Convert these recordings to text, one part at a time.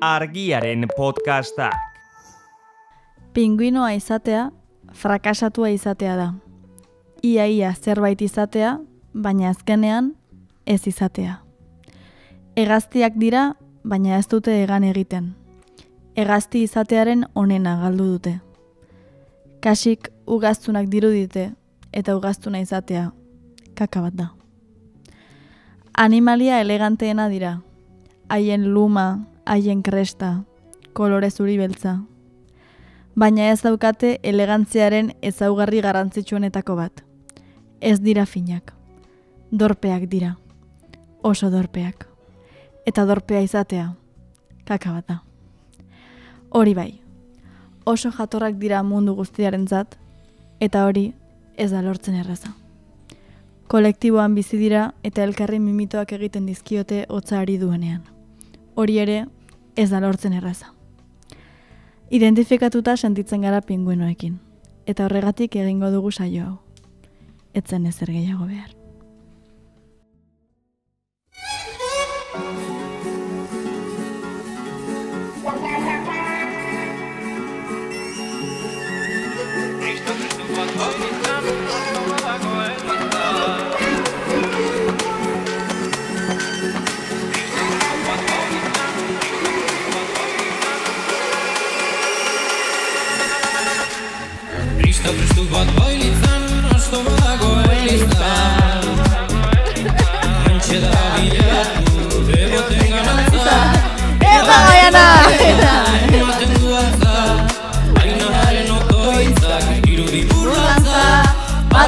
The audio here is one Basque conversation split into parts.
argiaren podcastak. Pinguinoa izatea, frakasatua izatea da. Iaia zerbait izatea, baina azkenean ez izatea. Hegaztiak dira, baina ez dute egan egiten. Hegazti izatearen onena galdu dute. Kasik ugaztunak dirudite eta ugaztuna izatea kaka bat da. Animalia eleganteena dira, haien luma, haien kresta, kolore zuri beltza. Baina ez daukate elegantziaren ezaugarri garrantzitsuenetako bat. Ez dira finak. Dorpeak dira. Oso dorpeak. Eta dorpea izatea. Kaka bat Hori bai. Oso jatorrak dira mundu guztiaren zat, Eta hori ez da lortzen erraza. Kolektiboan bizi dira eta elkarri mimitoak egiten dizkiote hotza ari duenean. Hori ere ez da lortzen erraza. Identifikatuta sentitzen gara pinguinoekin, eta horregatik egingo dugu saio hau. Etzen ezer gehiago behar.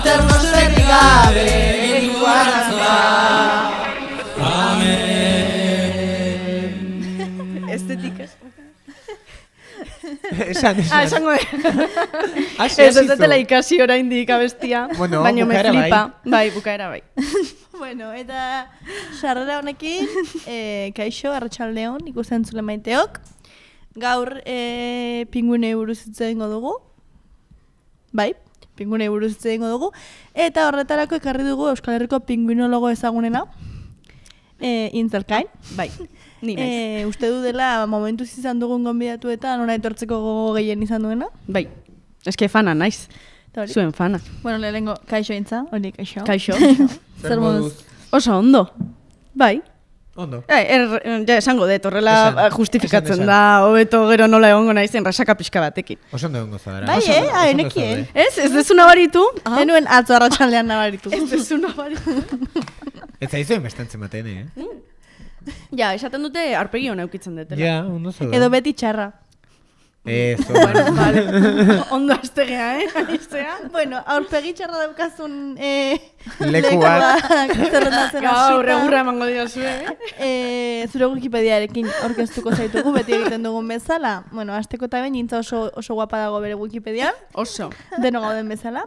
zer nostrek gabe Egin guarazua Amen Estetik Esan, esan. Ah, esango e. Ez ez dela ikasi oraindik abestia, bueno, baina me flipa. Bai. bai. bukaera bai. bueno, eta sarrera honekin, eh, kaixo, arratsaldeon ikusten zure maiteok. Gaur e, eh, pingune buruz itzen dugu. Bai, pinguinei buruz hitz dugu eta horretarako ekarri dugu Euskal Herriko pinguinologo ezagunena eh Intzalkain, bai. Ni eh, uste du dela momentu izan dugun gonbidatuetan ona etortzeko gogo gehien izan duena? Bai. Eske fana naiz. Zuen fana. Bueno, le lengo kaixo intza. Oni kaixo. Kaixo. Zer moduz? Oso ondo. Bai. Ondo. Ja, bai, er, mm, ja esango dut, horrela ba, justifikatzen da, hobeto gero nola egongo nahi zen, rasaka pixka batekin. Oso ondo egongo zara. Eh? Bai, eh? Ah, eh, Ez, ez dezu nabaritu, ah. enuen atzo arratxan lehan nabaritu. ez dezu nabaritu. ez aizu emestantzen batean, eh? Mm. Ja, esaten dute arpegi hona eukitzen dut. Ja, ondo zara. Edo beti txarra. Eso. Ondo astegea, eh? Bueno, aurpegi txarra daukazun eh, lekuak. Gaur, egurra emango dira eh? eh, zure wikipediarekin orkestuko zaitugu, beti egiten dugun bezala. Bueno, asteko eta bain, oso, oso guapa dago bere wikipedia. Oso. Deno gauden bezala.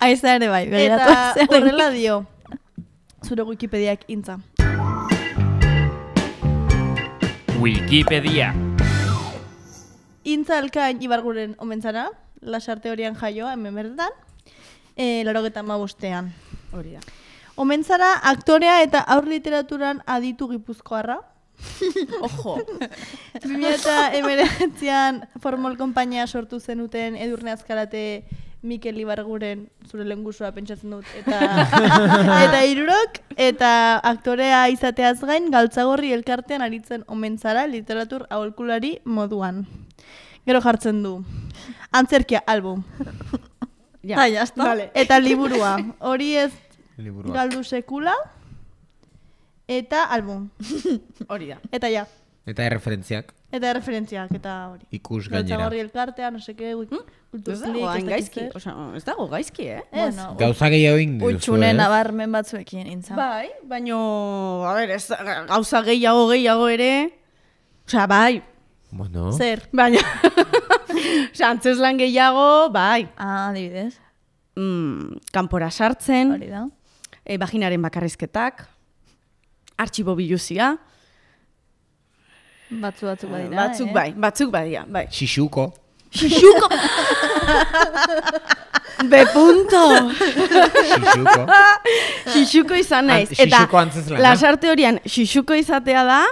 Aiza ere bai, Eta horrela dio, zure wikipediak intza. Wikipedia. Intzalkain ibarguren omentzara, lasarte horian jaioa, hemen berdan, e, eh, larogeta mabostean. Hori da. aktorea eta aur literaturan aditu gipuzkoarra. Ojo! eta emeretzean formol kompainia sortu zenuten edurne azkarate Mikel Ibarguren zure lengusua pentsatzen dut eta eta irurok eta aktorea izateaz gain galtzagorri elkartean aritzen omentzara literatur aholkulari moduan. Gero jartzen du. Antzerkia album. ja. Ta, ah, jazta. Vale. Eta liburua. Hori ez galdu sekula. Eta album. Hori da. Eta ja. Eta erreferentziak. Eta erreferentziak, eta hori. Ikus gainera. Gantza horri elkartea, no seke, uik, kultuzlik, hmm? ez gaizki. Osa, ez dago gaizki, eh? Ez. Bueno, gauza gehiago ingi duzu, Utsune eh? nabarmen batzuekin intza. Bai, baino, a ber, ez, gauza gehiago gehiago ere, osa, bai, Bueno. Zer? Baina, santzes lan gehiago, bai. Ah, adibidez. Mm, kanpora sartzen. Hori da. Eh, vaginaren bakarrizketak. Artxibo biluzia. Batzu batzuk badira. Ah, batzuk eh? bai, batzuk badia, bai. Xixuko. Xixuko! Be punto! Xixuko. xixuko izan naiz. Eta, Lasarte horian, xixuko izatea da...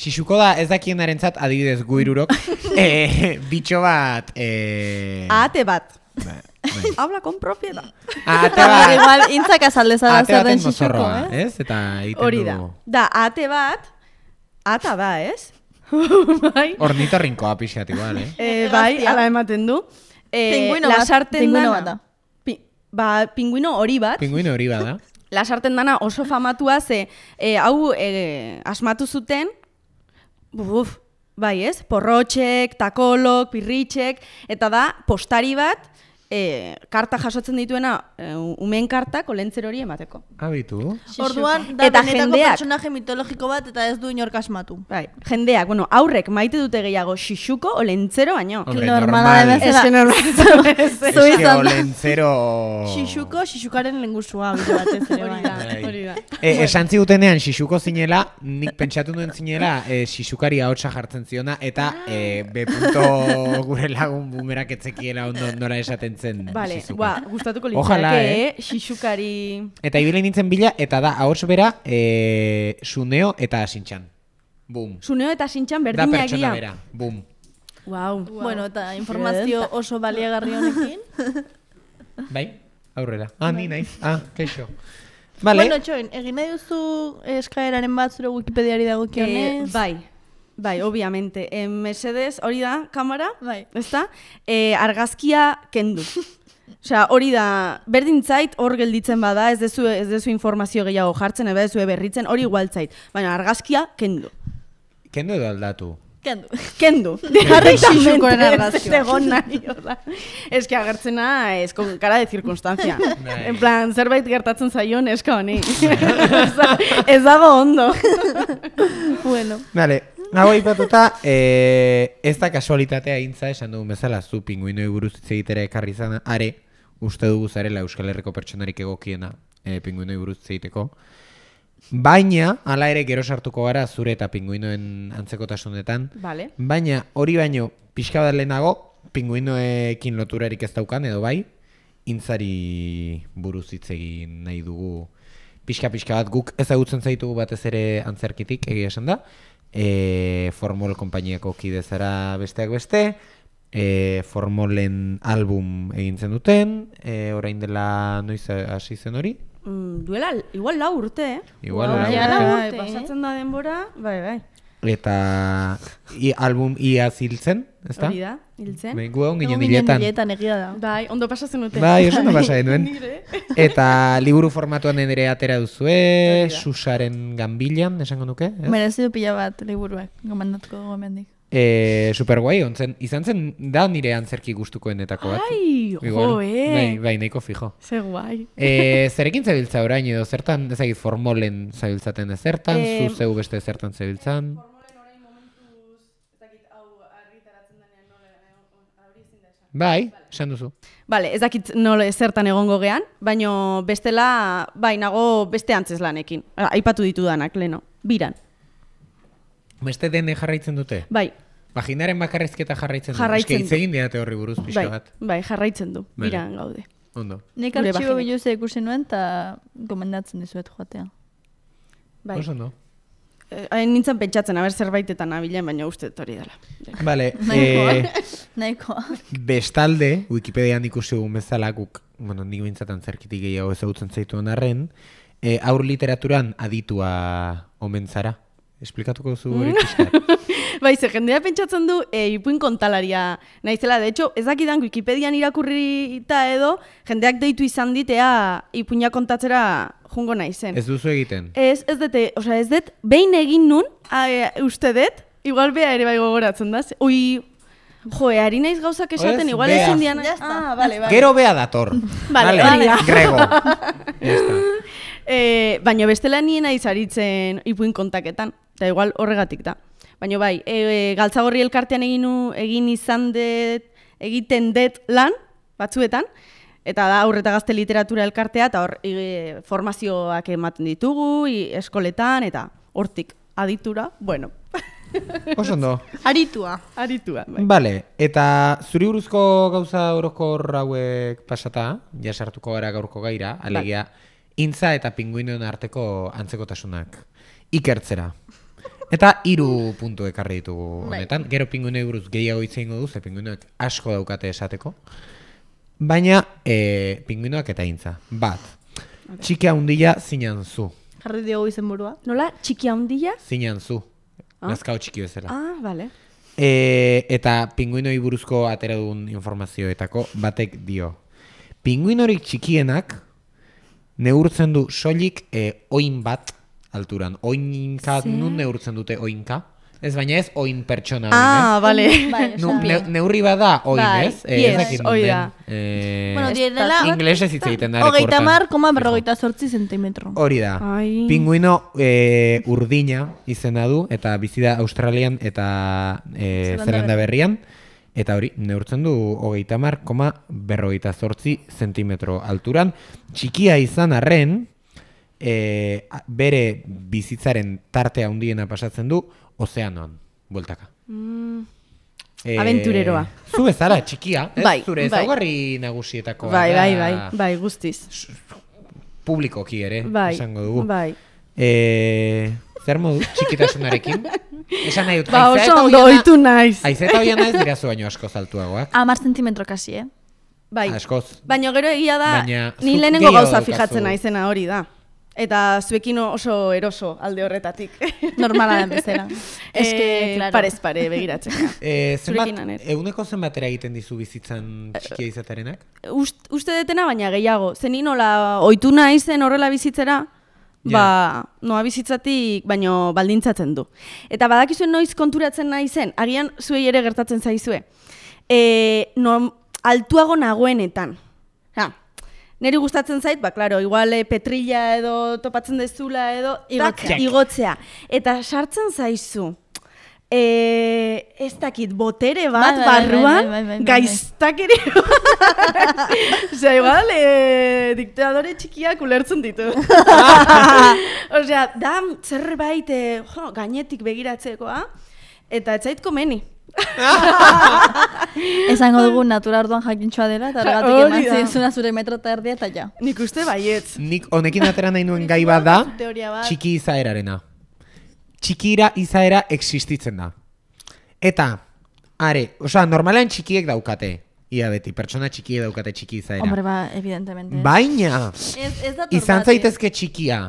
Xixuko da ez dakienaren zat adibidez guirurok e, eh, Bitxo bat e... Ate bat ba, bai. Habla kon propia da Ate bat Igual intzak azaldezada zer den xixuko mozorroa, eh? ez? Eta Hori da Da, ate bat Ata ba, ez? bai. Ornito rinkoa pixeat igual, eh? eh bai, ala ematen du eh, Pinguino bat, lasarten pinguino bat da Pi, Ba, pinguino hori bat Pinguino hori bat da Lasarten dana oso famatua ze eh, hau eh, asmatu zuten buf, bai ez, porrotxek, takolok, pirritxek, eta da, postari bat, e, karta jasotzen dituena, e, umen kartak olentzer hori emateko. Habitu. Ah, Orduan, da eta benetako jendeak, personaje mitologiko bat eta ez du inorkas matu Bai, jendeak, bueno, aurrek maite dute gehiago xixuko olentzero baino. Hombre, normal. Ez olentzero... Xixuko, xixukaren lengusua. Hori bai. da, hori da. E, esan zigutenean, xixuko zinela, nik pentsatu duen zinela, eh, Sisukari xixukari ahotsa jartzen ziona, eta ah. e, gure lagun bumerak etzekiela ondo nora esaten zen. Vale, ba, gustatuko litzak, Ojalá, xixukari... Eta ibile nintzen bila, eta da, ahots bera, e, suneo eta sintxan. Bum. Suneo eta sintxan berdinak Da pertsona bera, bum Wow. Bueno, eta informazio oso baliagarri honekin. bai, aurrera. Ah, ni naiz. Ah, keixo. Vale. Bueno, Joen, egin nahi duzu eskaeraren bat zure Wikipediari dago kionez? Eh, bai, bai, obviamente. Eh, Mercedes, hori da, kamera? Bai. Eh, argazkia kendu. Osea, hori da, berdin zait hor gelditzen bada, ez dezu, ez dezu informazio gehiago jartzen, ez dezu eberritzen, hori igual zait. Baina, argazkia kendu. Kendu edo aldatu? Kendu. Kendu. Jarri xixukoren arrazio. Egon nahi, hola. Ez que agertzena, ez con cara de circunstancia. en plan, zerbait gertatzen zaion, ez honi. ez dago ondo. bueno. Dale, nago ipatuta, eh, ez da kasualitatea intza, esan dugun bezala, zu pinguinoi buruz egitera ekarri zana, are, uste dugu zarela Euskal Herriko pertsonarik egokiena eh, pinguinoi buruz zeiteko. Baina, ala ere, gero sartuko gara zure eta pinguinoen antzeko Baina, hori baino, pixka bat lehenago, pinguinoekin loturarik ez daukan, edo bai, intzari buruz hitz egin nahi dugu pixka-pixka bat guk ezagutzen zaitugu batez ere antzerkitik, egia esan da. E, Formol konpainiako zara besteak beste, e, Formolen album egintzen duten, e, orain dela noiz hasi zen hori, mm, duela, igual la urte, eh? Igual wow. Bai, la urte. Eh? Pasatzen da denbora, bai, bai. Eta i, album ia ziltzen, ez da? Hori da, ziltzen. Bai, Gua ongin egin egin egin egin Bai, ondo pasatzen dute. Bai, oso ondo pasatzen dute. Eta liburu formatuan nire atera duzue, susaren gambilan, esango nuke? duke? Merezio pila bat liburuak, gomendatko gomendik e, eh, super guai, izan zen da nire antzerki guztuko endetako bat. Ai, jo, eh? Bai, bai, nahiko fijo. Ze guai. E, zerekin zabiltza orain edo zertan, ez formolen zabiltzaten ez zertan, e, beste zertan zabiltzan. Bai, esan duzu. Bale, ez dakit nola zertan egongo gean, baino bestela, bai, nago beste antzes lanekin. Aipatu ditu danak, leno. Biran. Beste dene jarraitzen dute? Bai, Bajinaren bakarrizketa jarraitzen du. Jarraitzen du. egin diate horri buruz pixo bai, bat. Bai, jarraitzen du. Vale. gaude. Ondo. Nik artxibo biluze ikusi nuen eta gomendatzen dizuet joatea. Bai. Oso Eh, nintzen pentsatzen, a ber zerbaitetan abilen, baina uste dut hori dela. Vale. Naikoa. Eh, bestalde, Wikipedian ikusi dugun bezala guk, bueno, nik mintzatan zerkitik gehiago ezagutzen zaituen arren, eh, aur literaturan aditua omen zara. Esplikatuko zu hori mm. Bai, ze jendea pentsatzen du e, ipuin kontalaria naizela. De hecho, ez dakidan Wikipedian irakurrita edo jendeak deitu izan ditea ipuina kontatzera jungo naizen. Ez duzu egiten. Ez, ez dute, eh, osea, ez dut, behin egin nun, a, e, uste dut, igual bea ere bai gogoratzen da. Ui, jo, eh, ari naiz gauzak esaten, igual ez indian... Ah, vale, vale. Gero bea dator. vale, vale. Grego. Ya está. Eh, baina bestela nien aritzen ipuin kontaketan, eta igual horregatik da. Baina bai, e, e, galtzagorri elkartean egin, nu, egin izan det, egiten det lan, batzuetan, eta da aurreta gazte literatura elkartea, eta hor e, formazioak ematen ditugu, i, eskoletan, eta hortik aditura, bueno. Oso Aritua. Aritua. Bai. Bale, eta zuri buruzko gauza orozko hauek pasata, jasartuko gara gaurko gaira, alegia, bai intza eta pinguinoen arteko antzekotasunak ikertzera. Eta hiru puntu ekarri ditugu bai. honetan. Gero pinguine buruz gehiago hitz egingo du, ze asko daukate esateko. Baina, e, eh, pinguinoak eta intza. Bat, okay. txiki handia zinan zu. Jarri diogu izen burua. Nola, txiki handia? Zinan zu. Ah. Nazkau txiki bezala. Ah, bale. E, eh, eta pinguinoi buruzko atera dugun informazioetako batek dio. Pinguinorik txikienak, neurtzen du soilik e, oin bat alturan. Oinka, Ze? nun neurtzen dute oinka? Ez baina ez oin pertsona. Ah, eh? vale. no, bai, neurri bada oin, bai, ez? Eh, yes, oida. Eh, bueno, dela... Inglese da Ogeita mar, koma berrogeita sortzi zentimetro. Hori da. Pinguino eh, urdina izena du, eta bizida Australian eta eh, Zelanda, berrian. Eta hori, neurtzen du hogeita mar, koma berrogeita zortzi zentimetro alturan. Txikia izan arren, e, bere bizitzaren tartea handiena pasatzen du, ozeanoan, bueltaka. Mm. E, Aventureroa. Eh, zu bezala, txikia, ez? Bai, Zure bai. ezaugarri bai. nagusietakoa. Bai, bai, bai, bai, guztiz. Publikoki ere, bai, esango dugu. Bai, bai. E, zer modu txikitasunarekin? Esan nahi dut, ba, naiz. Aizeta hoia naiz dira zu baino asko zaltuagoak. Amar zentimetro kasi, eh? Bai. Ah, baina gero egia da, Baina, ni lehenengo gauza fijatzen naizena hori da. Eta zuekin oso eroso alde horretatik. Normala den bezera. Eske, que, eh, claro. parez pare begiratzen. E, zenbat, eguneko zenbatera egiten dizu bizitzan txikia izatarenak? uste detena baina gehiago. Zenin nola oitu zen horrela bizitzera, ba, noa bizitzatik, baino baldintzatzen du. Eta badakizuen noiz konturatzen nahi zen, agian zuei ere gertatzen zaizue. E, no, altuago nagoenetan. Ja, Neri gustatzen zait, ba, klaro, igual eh, petrilla edo topatzen dezula edo, igotzea. igotzea. Eta sartzen zaizu, e, ez dakit botere bai, bat, bai, bai, barruan gaiztakere Osea, igual e, eh, diktadore txikiak ulertzen ditu Osea, da zerbait eh, jo, gainetik begiratzekoa ah? eta ez zaitko meni Esango dugu natura orduan jakintxoa dela eta argatik emantzen zure metro eta erdia ja Nik uste baietz Nik honekin atera nahi nuen gai bat da txiki izaerarena txikira izaera existitzen da. Eta, are, osea, normalean txikiek daukate. Ia beti, pertsona txiki daukate txiki izaera. Hombre, ba, evidentemente. Baina, ez, ez da izan zaitezke txikia.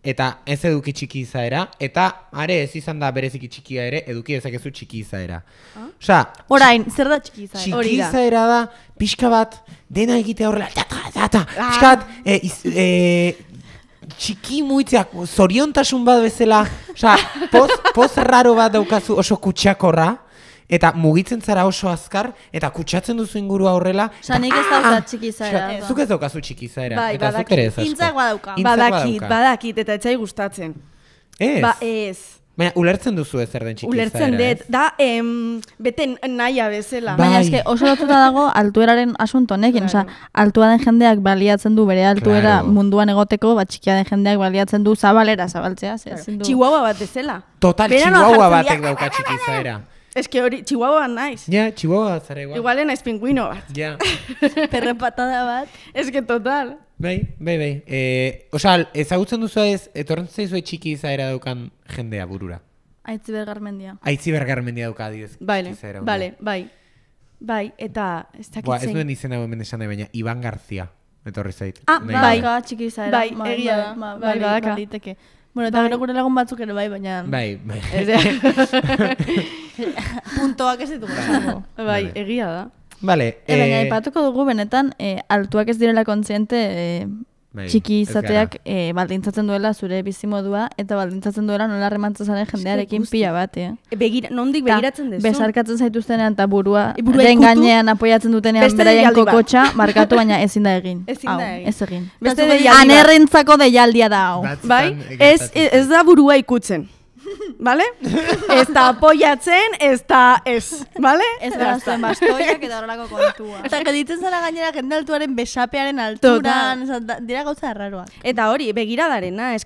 Eta ez eduki txiki izaera. Eta, are, ez izan da bereziki txikia ere, eduki ezakezu txiki izaera. Ah. Osea, orain, zer da txiki izaera? Txiki izaera da, pixka bat, dena egite horrela, data, data, ah. pixka bat, e, txiki muitzak, zoriontasun bat bezala, oza, poz, poz raro bat daukazu oso kutsakorra, eta mugitzen zara oso azkar, eta kutsatzen duzu ingurua horrela. sa nik ez dauka ah, txiki zaira. Eh, ba. Zuk ez daukazu txiki zaira. Bai, eta badakit, intzak badauka. Intzak badakit, badakit, eta etxai gustatzen. Ez. Ba, ez. Baina, ulertzen duzu ez zer den Ulertzen dut, da, em, bete naia bezala. Bai. Baina, eske, oso datuta dago altueraren asunto, nekin, claro. altua den jendeak baliatzen du, bere altuera munduan egoteko, bat txikia den jendeak baliatzen du, zabalera zabaltzea, zehazen claro. Chihuahua bat bezala. Total, Bera chihuahua no batek dauka era. Es que hori, chihuahua naiz. Ja, yeah, chihuahua zara igual. Igual bat. Ja. Yeah. Perre patada bat. Es total. Bai, bai, bai. E, osa, ezagutzen duzu ez, etorren zaizu txiki izaera daukan jendea burura. Aitzi bergarmendia. Aitzi bergarmendia dauka adioz. Bai, bai, bai. Bai, eta ez dakitzen. Ba, ez duen izena hemen esan baina, Iban Garzia. Etorri zait. Ah, bai, txiki izaera. Bai, egia da. Bai, bai, bai, bai, Bueno, eta bai. gero gure lagun batzuk ere bai, baina... Bai, bai. Puntoak ez ditugu. Bai, egia da. Vale. E, e... Baina, eh, ipatuko dugu benetan, eh, altuak ez direla kontziente e, bai, txiki izateak e, baldintzatzen duela zure bizimodua eta baldintzatzen duela nola remantzazaren jendearekin pila bat, e. Begira, nondik begiratzen dezu? Bezarkatzen zaituztenean eta burua e, gainean apoiatzen dutenean beraien kokotxa, markatu baina ezin da egin. Ezin da egin. Ez egin. Beste deialdi Anerrentzako deialdia da, hau. Bai? Ez, ez da burua ikutzen. ¿vale? Esta apoyatzen, esta es, ¿vale? Es la zen bastoiak eta horrelako kontua. Eta que ditzen gainera jende altuaren besapearen alturan, dira gauza raro. Eta hori, begira darena es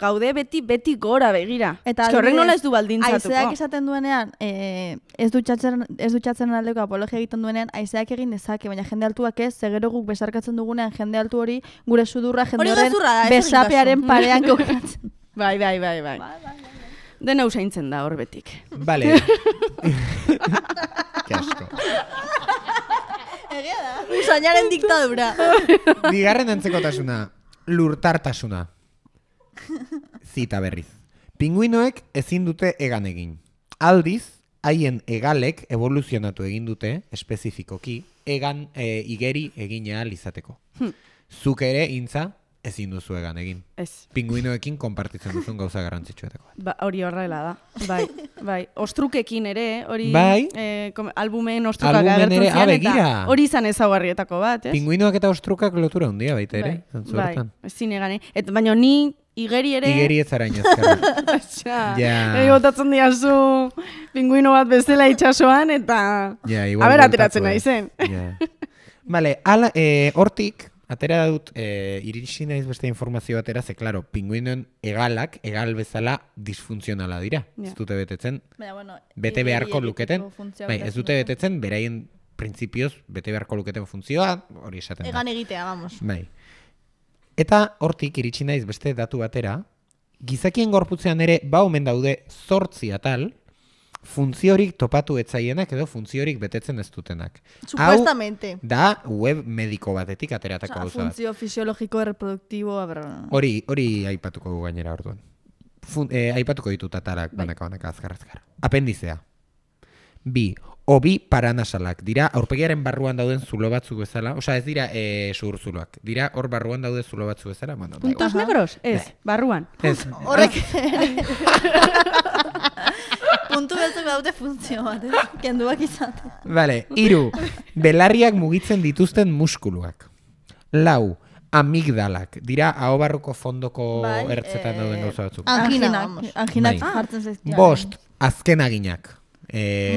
gaude beti, beti gora begira. Eta es horrek nola ez du baldintzatuko. Aizeak esaten duenean, eh, ez, dutxatzen, ez dutxatzen aldeko apologia egiten duenean, aizeak egin dezake, baina jende altuak ez, zegero guk besarkatzen dugunean jende altu hori, gure sudurra jende horren besapearen parean kokatzen. bai, bai, bai, bai. bai, bai, bai den ausaintzen da hor betik. Bale. Kasko. Egia da. Usainaren diktadura. Digarren entzekotasuna. Lurtartasuna. Zita berriz. Pinguinoek ezin dute egan egin. Aldiz, haien egalek evoluzionatu egin dute, espezifikoki, egan e, eh, igeri egin ahal izateko. Hm. Zuk ere, intza, ezin duzu egan egin. Ez. Pinguinoekin konpartitzen duzun gauza garrantzitsua Ba, hori horrela da. Bai, bai. Ostrukekin ere, hori bai. eh, albumen ostrukak agertu ah, zian eta hori izan ezaguarrietako bat, ez? Pinguinoak eta ostrukak lotura hundia baita ere, bai. zantzu bai. Eh? Et, baina ni igeri ere... Igeri ez arain ezkara. Ja. Egin botatzen diazu pinguino bat bezala itxasoan eta... Ja, igual. ateratzen nahi zen. Ja, Bale, ala, eh, hortik, Atera dut, e, iritsi naiz beste informazio batera, ze, klaro, pinguinen egalak, egal bezala, disfunzionala dira. Yeah. Ez dute betetzen, bete beharko luketen, bai, ez dute betetzen, beraien printzipioz, bete beharko luketen funtzioa, hori esaten Egan da. egitea, vamos. Bai. Eta hortik, iritsi naiz beste datu batera, gizakien gorputzean ere, ba omen daude, zortzi atal, funtziorik topatu etzaienak edo funtziorik betetzen ez dutenak. Supuestamente. Hau da web mediko batetik ateratako gauza. O sea, funtzio fisiologiko reproduktibo. Hori, hori aipatuko gu gainera orduan. Fun, eh, aipatuko ditu tatarak bai. banaka banaka azkarra Apendizea. Bi, obi paranasalak. Dira, aurpegiaren barruan dauden zulo batzuk bezala. Osa ez dira e, sur Dira, hor barruan daude zulo batzuk bezala. Puntos negros? Ez, barruan. Ez. Horrek. puntu beltu daute funtzio bat, eh? Kenduak izate. Vale, iru, belarriak mugitzen dituzten muskuluak. Lau, amigdalak. Dira, hau fondoko bai, ertzetan dauden eh, gauza batzuk. Anginak. Anginak bai. Bost, azken aginak. Eh,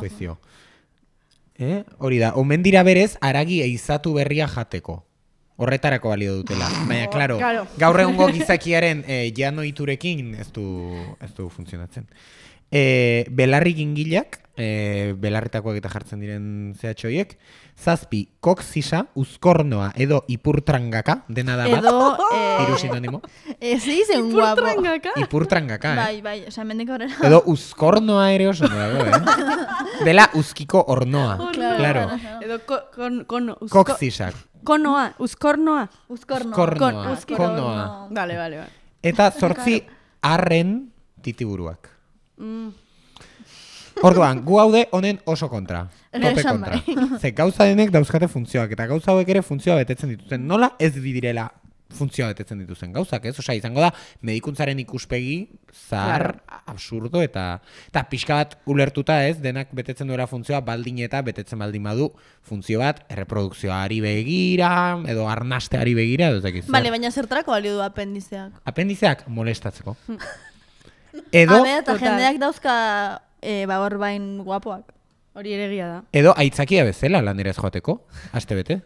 juicio. Eh, hori da, omen dira berez, aragi eizatu berria jateko. Horretarako balio dutela. Baina, oh, klaro, gaur egungo gizakiaren eh, jano iturekin ez du, ez du funtzionatzen. E, belarri gingilak, e, belarritakoak eta jartzen diren zehatxo horiek, zazpi, koksisa, uzkornoa edo ipurtrangaka, dena da bat. Edo, eh... Iru sinonimo. Ez eh, izen guapo. Ipurtrangaka. Ipurtrangaka, eh? Bai, bai, osea, mendek horrela. Edo uzkornoa ere oso nola, eh? Dela uzkiko ornoa. Claro. Edo, kon, kon, uzko... Koksisa. Konoa, uzkornoa. Uzkornoa. Uzkornoa. Uzkornoa. Dale, vale, vale. Eta zortzi, arren titiburuak. Mm. Orduan, gu haude honen oso kontra. Tope kontra. Bai. Ze gauza denek dauzkate funtzioak, eta gauza hauek ere funtzioa betetzen dituzten. Nola ez bidirela funtzioa betetzen dituzten gauzak, ez? Osa, izango da, medikuntzaren ikuspegi zar, absurdo, eta, eta pixka bat ulertuta ez, denak betetzen duela funtzioa, baldin eta betetzen baldin badu funtzio bat, erreprodukzioari begira, edo arnasteari begira, edo zekiz. Bale, baina zertarako balio du apendizeak? Apendizeak molestatzeko. Edo... Abe, eta jendeak dauzka e, ba, bain guapoak. Hori ere da. Edo aitzakia bezala lanera ez joateko, aste bete.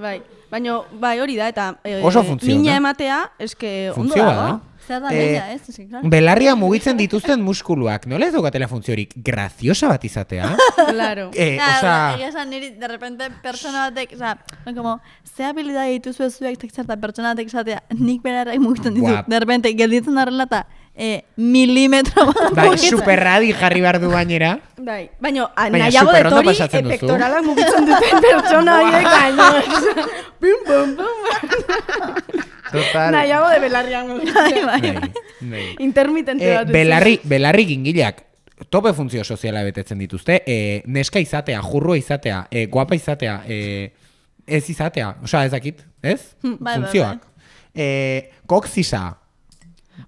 Bai, baina bai hori da, eta e, Oso funtzio, mina ematea, eske ondo dago. Da. Zer da e, ez? claro. Belarria mugitzen dituzten muskuluak, nola ez dukatela funtziorik graziosa bat izatea? claro. E, da, osa... Da, da, esan niri, de repente, pertsona batek, oza, bai, como, ze habilidade dituzu ez zuek, zertan pertsona batek izatea, nik belarra mugitzen ditu, de repente, gelditzen arrela relata, e, eh, milimetro bai, superradi jarri behar du bainera bai, baino, a, ah, baina, nahiago de tori epektoralak mugitzen duten pertsona haiek baino bim, bim, bim nahiago de belarriak bai bai. bai, bai, intermitente eh, bat belarri, belarri gingileak tope funtzio soziala betetzen dituzte e, neska izatea, jurrua izatea e, guapa izatea e, ez izatea, osea ez dakit, ez? Hm, bai, bai, funtzioak bai, bai. E,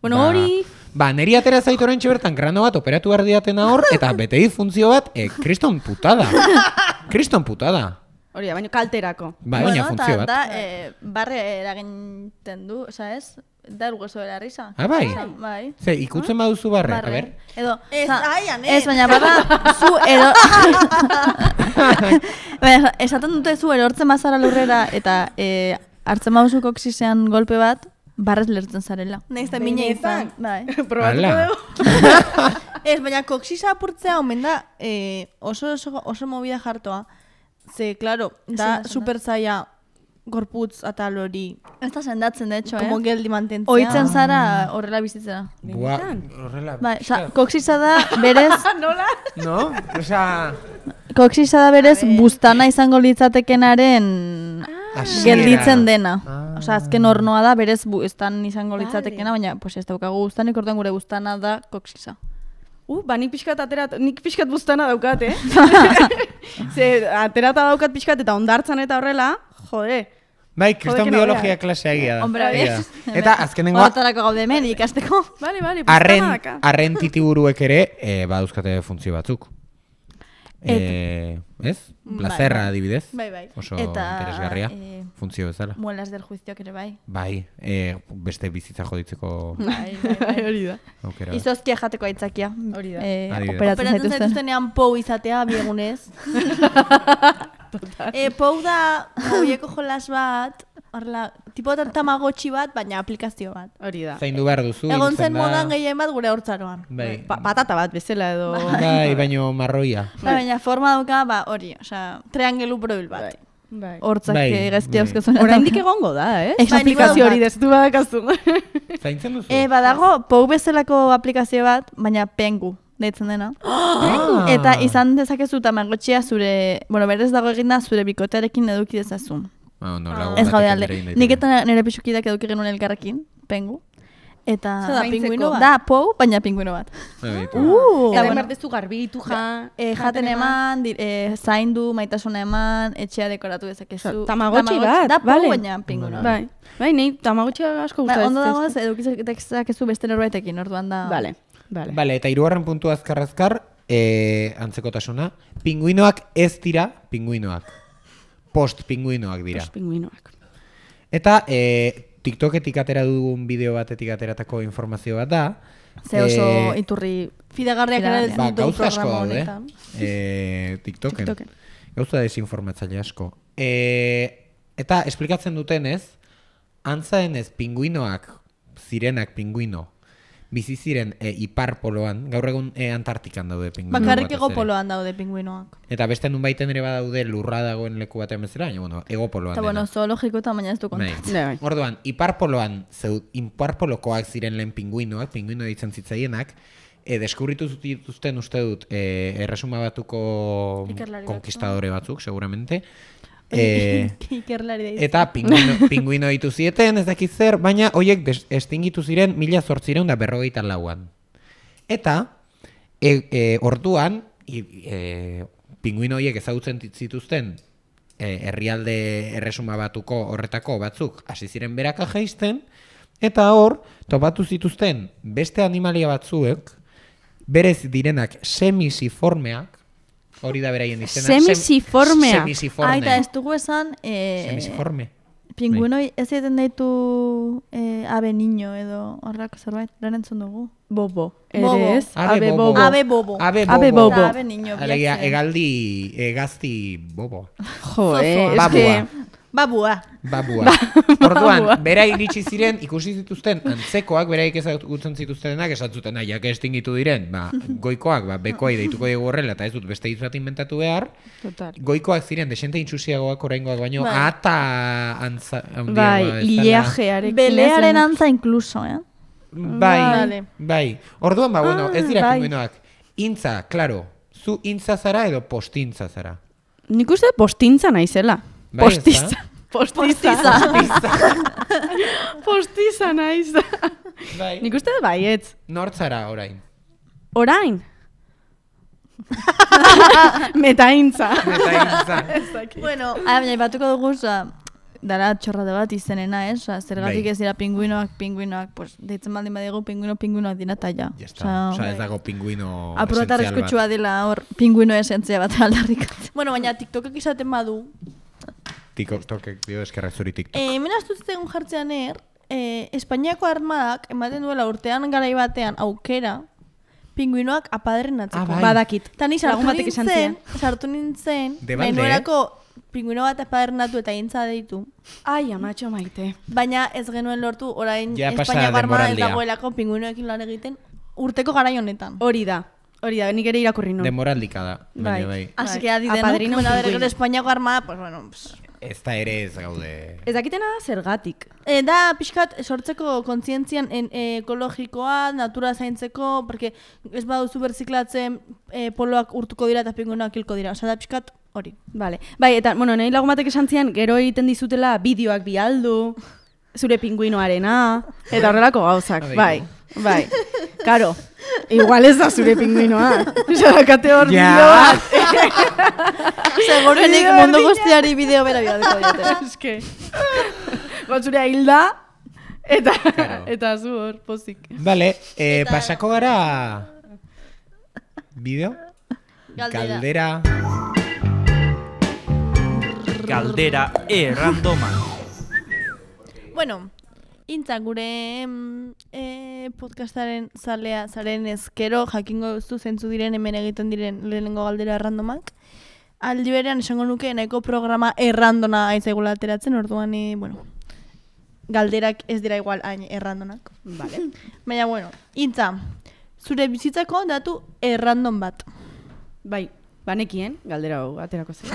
Bueno, ba, hori... Ba, ba, neri atera zaitu horrein bertan grano bat operatu behar diatena hor, eta bete funtzio bat, e, kriston putada. Kriston putada. Hori, baina kalterako. Ba, baina funtzio bat. Da, e, eh, barre eraginten du, oza ez? Da ergozo era risa. Ah, bai. bai. bai. Ze, ikutzen baduzu barre, barre. a ber. Edo, ez, ai, ez baina bada, zu, edo... esaten dute zu erortzen bazara lurrera, eta e, hartzen bauzuk oksizean golpe bat, Barrez lertzen zarela. Naiz eta mine izan. Bai. Probatuko dugu. Ez, baina koksisa apurtzea omen da eh, oso, oso, oso movida jartoa. Ze, klaro, da super zaila gorputz atalori. Eta Ez da sendatzen, eh? Como geldi mantentzea. Oitzen zara mm. horrela bizitzera. Bua, horrela bai, bizitzera. koksisa da berez... Nola? No? Osa... Koksisa da berez bustana izango litzatekenaren... Ah gelditzen dena. Ah. Osa, azken hornoa da, berez buztan izango litzatekena, baina, pues ez daukagu guztan, ikorten gure guztana da koksisa. Uh, ba, nik pixkat aterat, nik pixkat buztana daukat, eh? Ze, aterata daukat pixkat eta ondartzan eta horrela, jode. Bai, kriston biologia klasea egia da. egia. Eta azken dengoa... gaude gau ikasteko. Bale, bale, buztana daka. Arren titiburuek ere, eh, ba, duzkate funtzio batzuk. Eh, ez? Bai, Plazerra bai, adibidez. Bai, bai. Oso Eta, interesgarria. Eh, Funtzio bezala. Muelas del juizio kere bai. Bai. Eh, beste bizitza joditzeko... Bai, bai, bai. hori bai. da. Okay, bai. Izozkia jateko aitzakia. Hori da. Eh, Adibide. Operatzen zaituzten. Zaitu pou izatea, biegunez. eh, pou da, hau jolas bat, horrela, tipo tamagotxi bat, baina aplikazio bat. Hori da. Zaindu behar duzu. Egon zen modan gehien bat gure hortzaroan. Bai. bai ba, batata bat bezala edo. Bai, bai baino marroia. Ba, baina forma duka, ba, hori, osea, triangelu broil bat. Bai. Bai. Hortzak bai, gaizki bai. egongo da, eh? Ez aplikazio hori destu badakazu. Zaintzen duzu? E, badago, pou bezalako aplikazio bat, baina pengu deitzen dena. Ah! Eta izan dezakezu tamagotxia zure, bueno, berdez dago eginda zure bikotearekin eduki Ah, no, ah. Ez gaude alde. Nik eta nire pixukideak eduki genuen elkarrekin, pengu. Eta pinguino da, bat. Da, pou, baina pinguino bat. Bai, bai, uh, eta bueno, emartezu garbitu, ja. E, jaten eman, dir, e, eh, zaindu, maitasuna eman, etxea dekoratu dezakezu. So, tamagotxi bat, Da, pou, vale. baina pinguino bat. Bai, bai nahi, tamagotxi asko bai, gustatzen. Ba, ondo dagoaz, edukizak ez beste norbaitekin, orduan da. Vale. Vale. vale, eta iruarren puntu azkar-azkar, e, eh, antzekotasuna, pinguinoak ez dira pinguinoak post pinguinoak dira. Post pinguinoak. Eta e, TikToketik atera dugun bideo batetik ateratako informazio bat da. Ze oso e, iturri fidagarriak ere ba, dut asko eh? TikToken. Gauza desinformatzaile asko. E, eta esplikatzen dutenez, ez, antzaen ez pinguinoak, zirenak pinguino, bizi ziren e, ipar poloan, gaur egun e, Antartikan daude pinguinoak. Bakarrik ego poloan daude pinguinoak. Eta beste nun baiten ere badaude lurra dagoen leku batean bezala, baina bueno, ego poloan. Eta bueno, zoologiko eta baina ez du bai. kontatzen. Bai, bai. Orduan, ipar poloan, zeu, ipar polokoak ziren lehen pinguinoak, pinguino ditzen zitzaienak, e, deskurritu zuten uste dut e, erresuma batuko konkistadore batzuk, seguramente. Eh, eta pinguino, pinguino ditu zieten, ez dakit zer, baina oiek estingitu ziren mila zortziren da berrogeita lauan. Eta, e, e orduan, e, pinguino oiek ezagutzen zituzten e, herrialde erresuma batuko horretako batzuk hasi ziren berak jaisten, eta hor, topatu zituzten beste animalia batzuek, berez direnak semisiformeak, Hori da beraien dizena. Semisiformea. Semisiformea. Aita, ez dugu esan... Eh, Semisiforme. Pinguinoi bai. ez egiten daitu eh, abe niño edo horrak zerbait. lan entzun dugu. Bobo. Ere abe, bobo. Abe bobo. Abe bobo. Abe bobo. Abe bobo. Abe bobo. Abe bobo. Babua. Babua. Ba- Orduan, bera iritsi ziren, ikusi zituzten, antzekoak, bera ikizagutzen zituztenak, esatzuten, aiak estingitu diren, ba, goikoak, ba, bekoai deituko dugu horrela, eta ez dut beste bat inventatu behar, Total. goikoak ziren, desente intxusiagoak oraingoak baino, ba. ata antza, bai, iliajearekin. Belearen antza inkluso, eh? Bai, bai. Orduan, ba, bueno, ah, ez dira kimenoak, bai. Intza, claro zu intza zara edo postintza zara? Nik postintza naizela. Bai, Postiza. Postiza. Postiza naiz. Bai. Nik uste bai, ez. Nortzara orain? Orain? Metaintza intza. Bueno, ahi batuko dugu Dara txorra de bat izenena, eh? Zergatik bai. ez dira pinguinoak, pinguinoak, pues, deitzen baldin badego, pinguino, pinguinoak dina eta ja. Osa ez dago pinguino esentzial bat. dela, hor, pinguino esentzia bat aldarrik. bueno, baina TikTokak izaten badu, Tiko, toke, dio, eskerra zuri TikTok. Eh, Mena jartzean er, eh, Espainiako armadak, ematen duela urtean garai batean aukera, pinguinoak apaderen Ah, bai. Badakit. Ta ni sartu batek izan zen. Sartu nintzen, menuerako eh? pinguino bat apadrenatu eta intza deitu. Ai, amatxo maite. Baina ez genuen lortu orain ja, Espainiako armada ez dagoelako pinguinoekin lan egiten urteko garai honetan. Hori da. Hori da, nik ere irakurri nuen. Demoraldika da. Bai. Bai. que adi denuk, Espainiako armada, pues bueno, pues, ez da ere ez gaude. Ez dakitena da zergatik. E, da pixkat sortzeko kontzientzian ekologikoa, natura zaintzeko, porque ez baduzu berziklatzen e, poloak urtuko dira eta pingunak hilko dira. Osa da pixkat hori. Vale. Bai, eta bueno, nahi lagun batek esan zian, gero egiten dizutela bideoak bialdu, zure pinguinoarena, eta horrelako gauzak, bai, bai. Karo, igual ez da zure pinguinoa. Zara kate hor yeah. Seguro nik mundu guztiari bideo bera bila duko diote. Es que... eta, claro. eta zu hor, pozik. Vale, eh, pasako gara... Bideo? Galdera. Galdera Galdera errandoma. Bueno, intza gure e, podcastaren zalea zaren ezkero jakingo duzu zentzu diren hemen egiten diren lehenengo galdera errandomak. Aldi berean esango nuke nahiko programa errandona aizegula ateratzen, orduan, e, bueno, galderak ez dira igual hain errandonak. Vale. Baina, bueno, intza, zure bizitzako datu errandon bat. Bai, Banekien, galdera hau, aterako zen.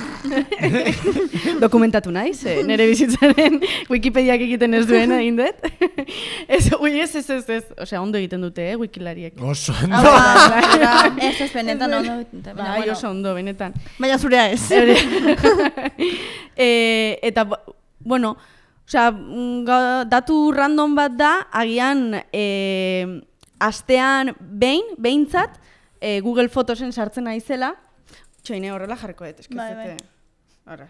Dokumentatu naiz, eh, nere bizitzaren Wikipediak egiten ez duen egin dut. ez, ui, ez, ez, ez, O ondo egiten dute, eh, wikilariek. Oso, ah, ondo. ez, ez, benetan ondo Bai, oso ondo, benetan. Baina zurea ez. e, eta, bueno, o mm, datu random bat da, agian, e, astean, behin, behintzat, eh, Google Photosen sartzen naizela, Txoine horrela jarriko dut, eskizete. Bai, bai.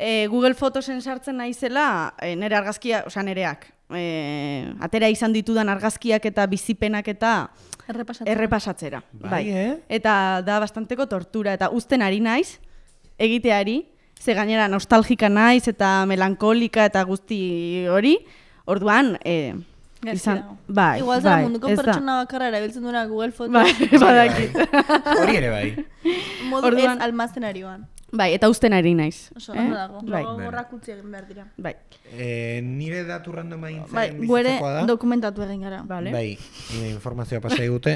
Eh, Google Photosen sartzen naizela, e, nere argazkia, osea nereak, e, atera izan ditudan argazkiak eta bizipenak eta errepasatzera. errepasatzera. Bai, bai, Eh? Eta da bastanteko tortura, eta uzten ari naiz, egiteari, ze gainera nostalgika naiz eta melankolika eta guzti hori, orduan, e, izan, bai, Igual zara bai, munduko pertsona bakarra erabiltzen duena Google Fotos. Bai, badaki. Hori ere bai. Modu almazten ez Bai, eta usten ari naiz. Oso, eh? dago. Bai. gorrak utzi egin behar dira. Bai. Eh, nire datu randoma intzaren bai, bizitzakoa da. Bai, guere dokumentatu egin gara. Vale. Bai, nire informazioa pasai dute.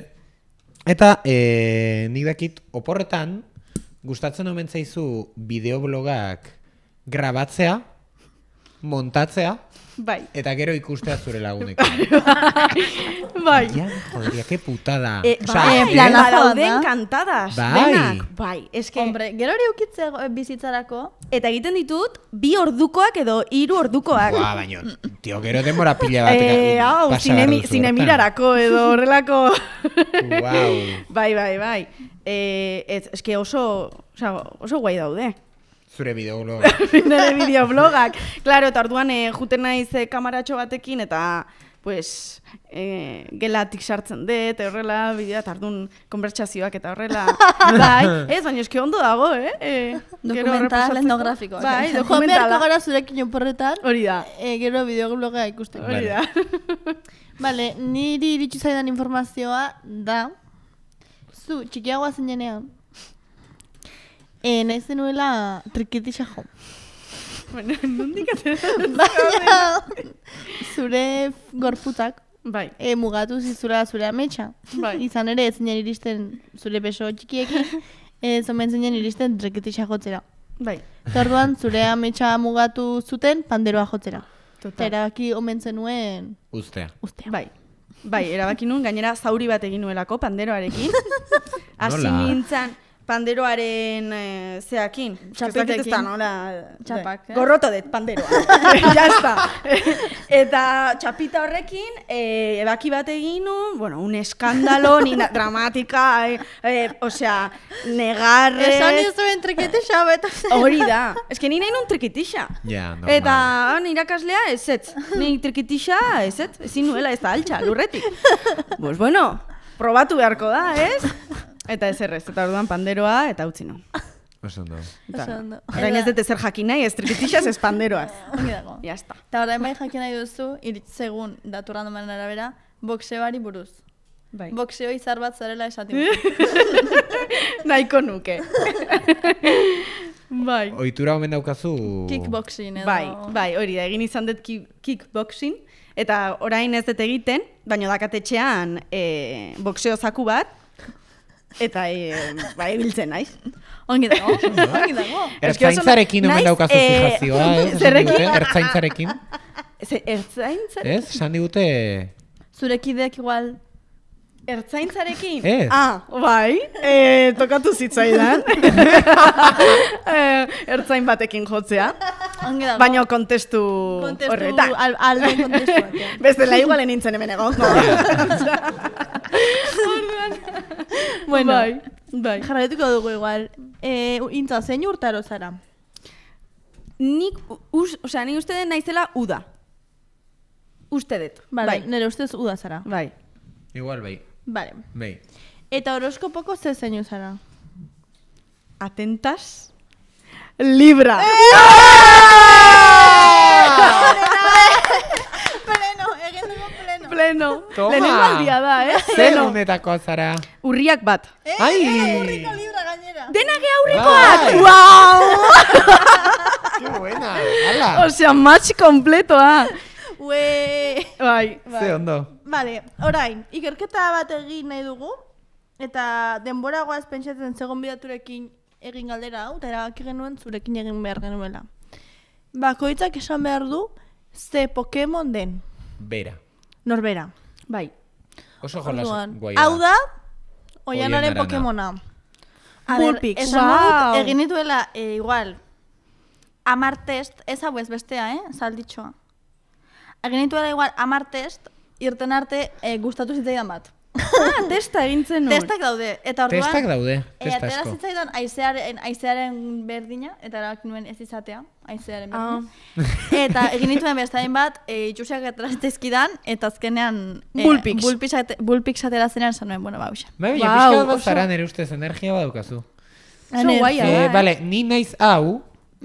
eta, eh, nire dakit, oporretan, gustatzen omen zaizu bideoblogak grabatzea, montatzea, Bai. Eta gero ikustea zure lagunek. Bai, bai. Ja, joder, que putada. Eh, o sea, en encantadas. Bai. Bai. bai, es que hombre, gero hori ukitze eh, bizitzarako eta egiten ditut bi ordukoak edo hiru ordukoak. Ba, baina tio, gero de pila pilla eh, va edo horrelako. Wow. Bai, bai, bai. Eh, es que oso, o oso guai daude. Zure bideoblogak. Nere bideoblogak. Claro, eta orduan, eh, juten naiz eh, kamaratxo batekin, eta, pues, eh, gelatik sartzen dut, horrela, bidea, eta konbertsazioak eta horrela. bai, ez, baina eski ondo dago, eh? eh dokumental, etnografiko. Bai, bai dokumental. Jomerko gara zurekin oporretan. Hori da. E, gero bideoblogak ikusten. Hori da. Bale, niri iritsu zaidan informazioa da. Zu, txikiagoa zen jenean. E, naiz denuela trikitisa jo. Bueno, nondik Baina, Zure gorputak. Bai. E, eh, mugatu zizura zure ametsa. Bai. Izan ere, ez iristen zure peso txikiekin. ez zomen zinen iristen trikitisa jotzera. Bai. Torduan, zure ametsa mugatu zuten panderoa jotzera. Total. Erabaki omen zenuen... Uztea. Uztea. Bai. Bai, erabaki nun, gainera zauri bat egin nuelako panderoarekin. Asi nintzen panderoaren eh, zeakin. Txapak eh. Gorroto dut panderoa. Eta txapita horrekin, eh, ebaki bat egin, bueno, un eskandalo, ni dramatika, e, eh, e, osea, negarre. Esan ez zuen trikitisa, beto. Hori da. Ez que nina inun trikitisa. Ja, yeah, normal. Eta ah, irakaslea ez ez. Ni trikitisa ez ez. Ezin nuela ez da altxa, lurretik. Pues bueno, probatu beharko da, ez? Eta ez errez, eta orduan panderoa eta utzi nu. Oso ondo. Orain ez dute zer jakin nahi, ez tripitixaz, ez panderoaz. Eta bai jakin nahi duzu, iritzegun datu randomaren arabera, bokseoari buruz. Bai. Bokseo izar bat zarela esatik. Naiko nuke. bai. Oitura omen daukazu... Kickboxing edo... Bai, bai, hori da, egin izan dut kickboxing. Eta orain ez dut egiten, baino dakatetxean e, eh, bokseo zaku bat, Eta e, bai ibiltzen naiz. Ongi dago. Ongi dago. Ertzaintzarekin omen daukazu eh, fijazioa, eh? Zerrekin? Ertzaintzarekin. Ertzaintzarekin? Ez, esan digute... Zurekideak igual... Ertzaintzarekin? Ez. Ah, bai. E, tokatu zitzaidan. Eh, ertzain batekin jotzea. Ongi dago. Baina kontestu horretan. Kontestu, alben al, kontestu Beste, lai nintzen hemen egon. Orduan... bueno, bai. bai. dugu igual. Eh, intza, zein urtaro zara? Nik, o sea, uste den naizela uda. Uste dut. bai, nire ustez uda zara. Bai. Igual, bai. Vale. Bai. Eta horoskopoko ze zein zara? Atentas? Libra! Zeno. Toma. Lehenengo aldia da, eh? Zeno. Zeno. zara. Urriak bat. Eh, Ai. Eh, urriko libra gainera. Dena Wow. Bai. Qué buena. Hala. O match completo, ah. Ue. Bai. bai. Ze ondo. Vale, orain, ikerketa bat egin nahi dugu eta denbora goaz pentsatzen zegon bidaturekin egin galdera hau, eta erabaki genuen zurekin egin behar genuela. Bakoitzak esan behar du ze Pokemon den. Bera. Norbera. Bai. Oso jolas guai. Hau da, oian pokemona. A ver, Pulpix. Esa wow. nuk, egin dituela, e, eh, igual, amartest, ez hau ez bestea, eh? Zalditxoa. Egin dituela, igual, amartest, irten arte, e, gustatu zitean bat. Ah, testa egin zen Testak daude. Eta orduan, testak daude. Eh, testa asko. Eta zitzaidan aizearen, aizearen berdina, eta erak nuen ez izatea, aizearen berdina. Ah. Eta egin nituen bestain bat, e, eh, itxusak atrazteizkidan, eta azkenean... bulpix. Eh, bulpix, ate, bulpix atera zenean nuen, bueno, bauxa. Ba, bila, wow, pixka bat zara nire ustez energia bat dukazu. Zau guai, eh, eh. Bale, ni naiz hau,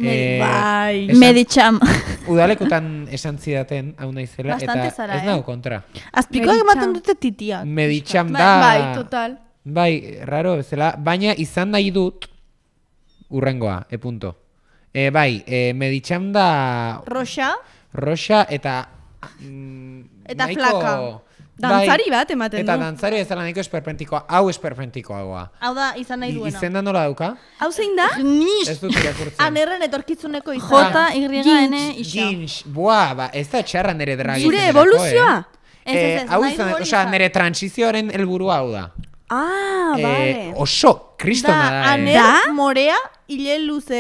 eh, bai. Esan, Medicham. Udalekotan esan zidaten hau nahi zela. Bastante eta zara, Ez nago eh. kontra. Eh? Azpiko ematen dute titia. Medicham bai, da. Bai, total. Bai, raro, zela. Baina izan nahi dut urrengoa, e punto. Eh, bai, eh, meditxam da... Roxa. Roxa eta... Mm, eta nahiko, flaka. Dantzari bai. bat ematen eta du. Eta dantzari ez dela niko esperpentikoa, hau esperpentikoa goa. Hau da, izan nahi duena. I izen da nola dauka? Hau zein da? Gnis. Ez dut irakurtzen. Anerren etorkizuneko izan. Jota, irriega, ene, boa, ba, ez da txarra nere dragi. Zure evoluzioa? Eh? eh? hau izan, osea, nire transizioaren helburua hau da. Ah, bale. Eh, oso, kristona da. Da, eh. anel, da? morea, hile luze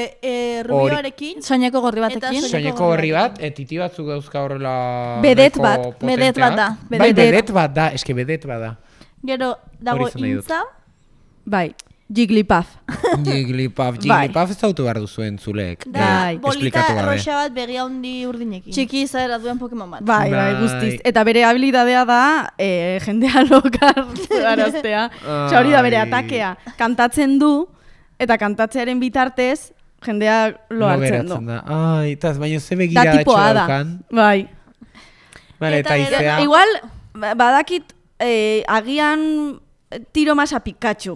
erruioarekin. Eh, soineko gorri batekin. Soineko gorri bat, bat eh, titi batzuk dauzka horrela... Bedet bat, bedet bat da. Bai, bedet. Bai, bedet bat da, eske bedet bat da. Gero, dago intza, bai, Jiglipaf. Jiglipaf. Bai. Jiglipaf ez dautu behar duzuen zulek. Da, eh, bolita roxa bat begia hundi urdinekin. Txiki izahera duen Pokemon bat. Bai, bai, bai, guztiz. Eta bere habilidadea da, eh, jendea lokar zuaraztea. Eta hori da bere atakea. Kantatzen du, eta kantatzearen bitartez, jendea lo hartzen du. Da. Ai, taz, baina ze begia da etxoa Bai. Vale, eta izea. Igual, ba- badakit, eh, agian... Tiro masa Pikachu,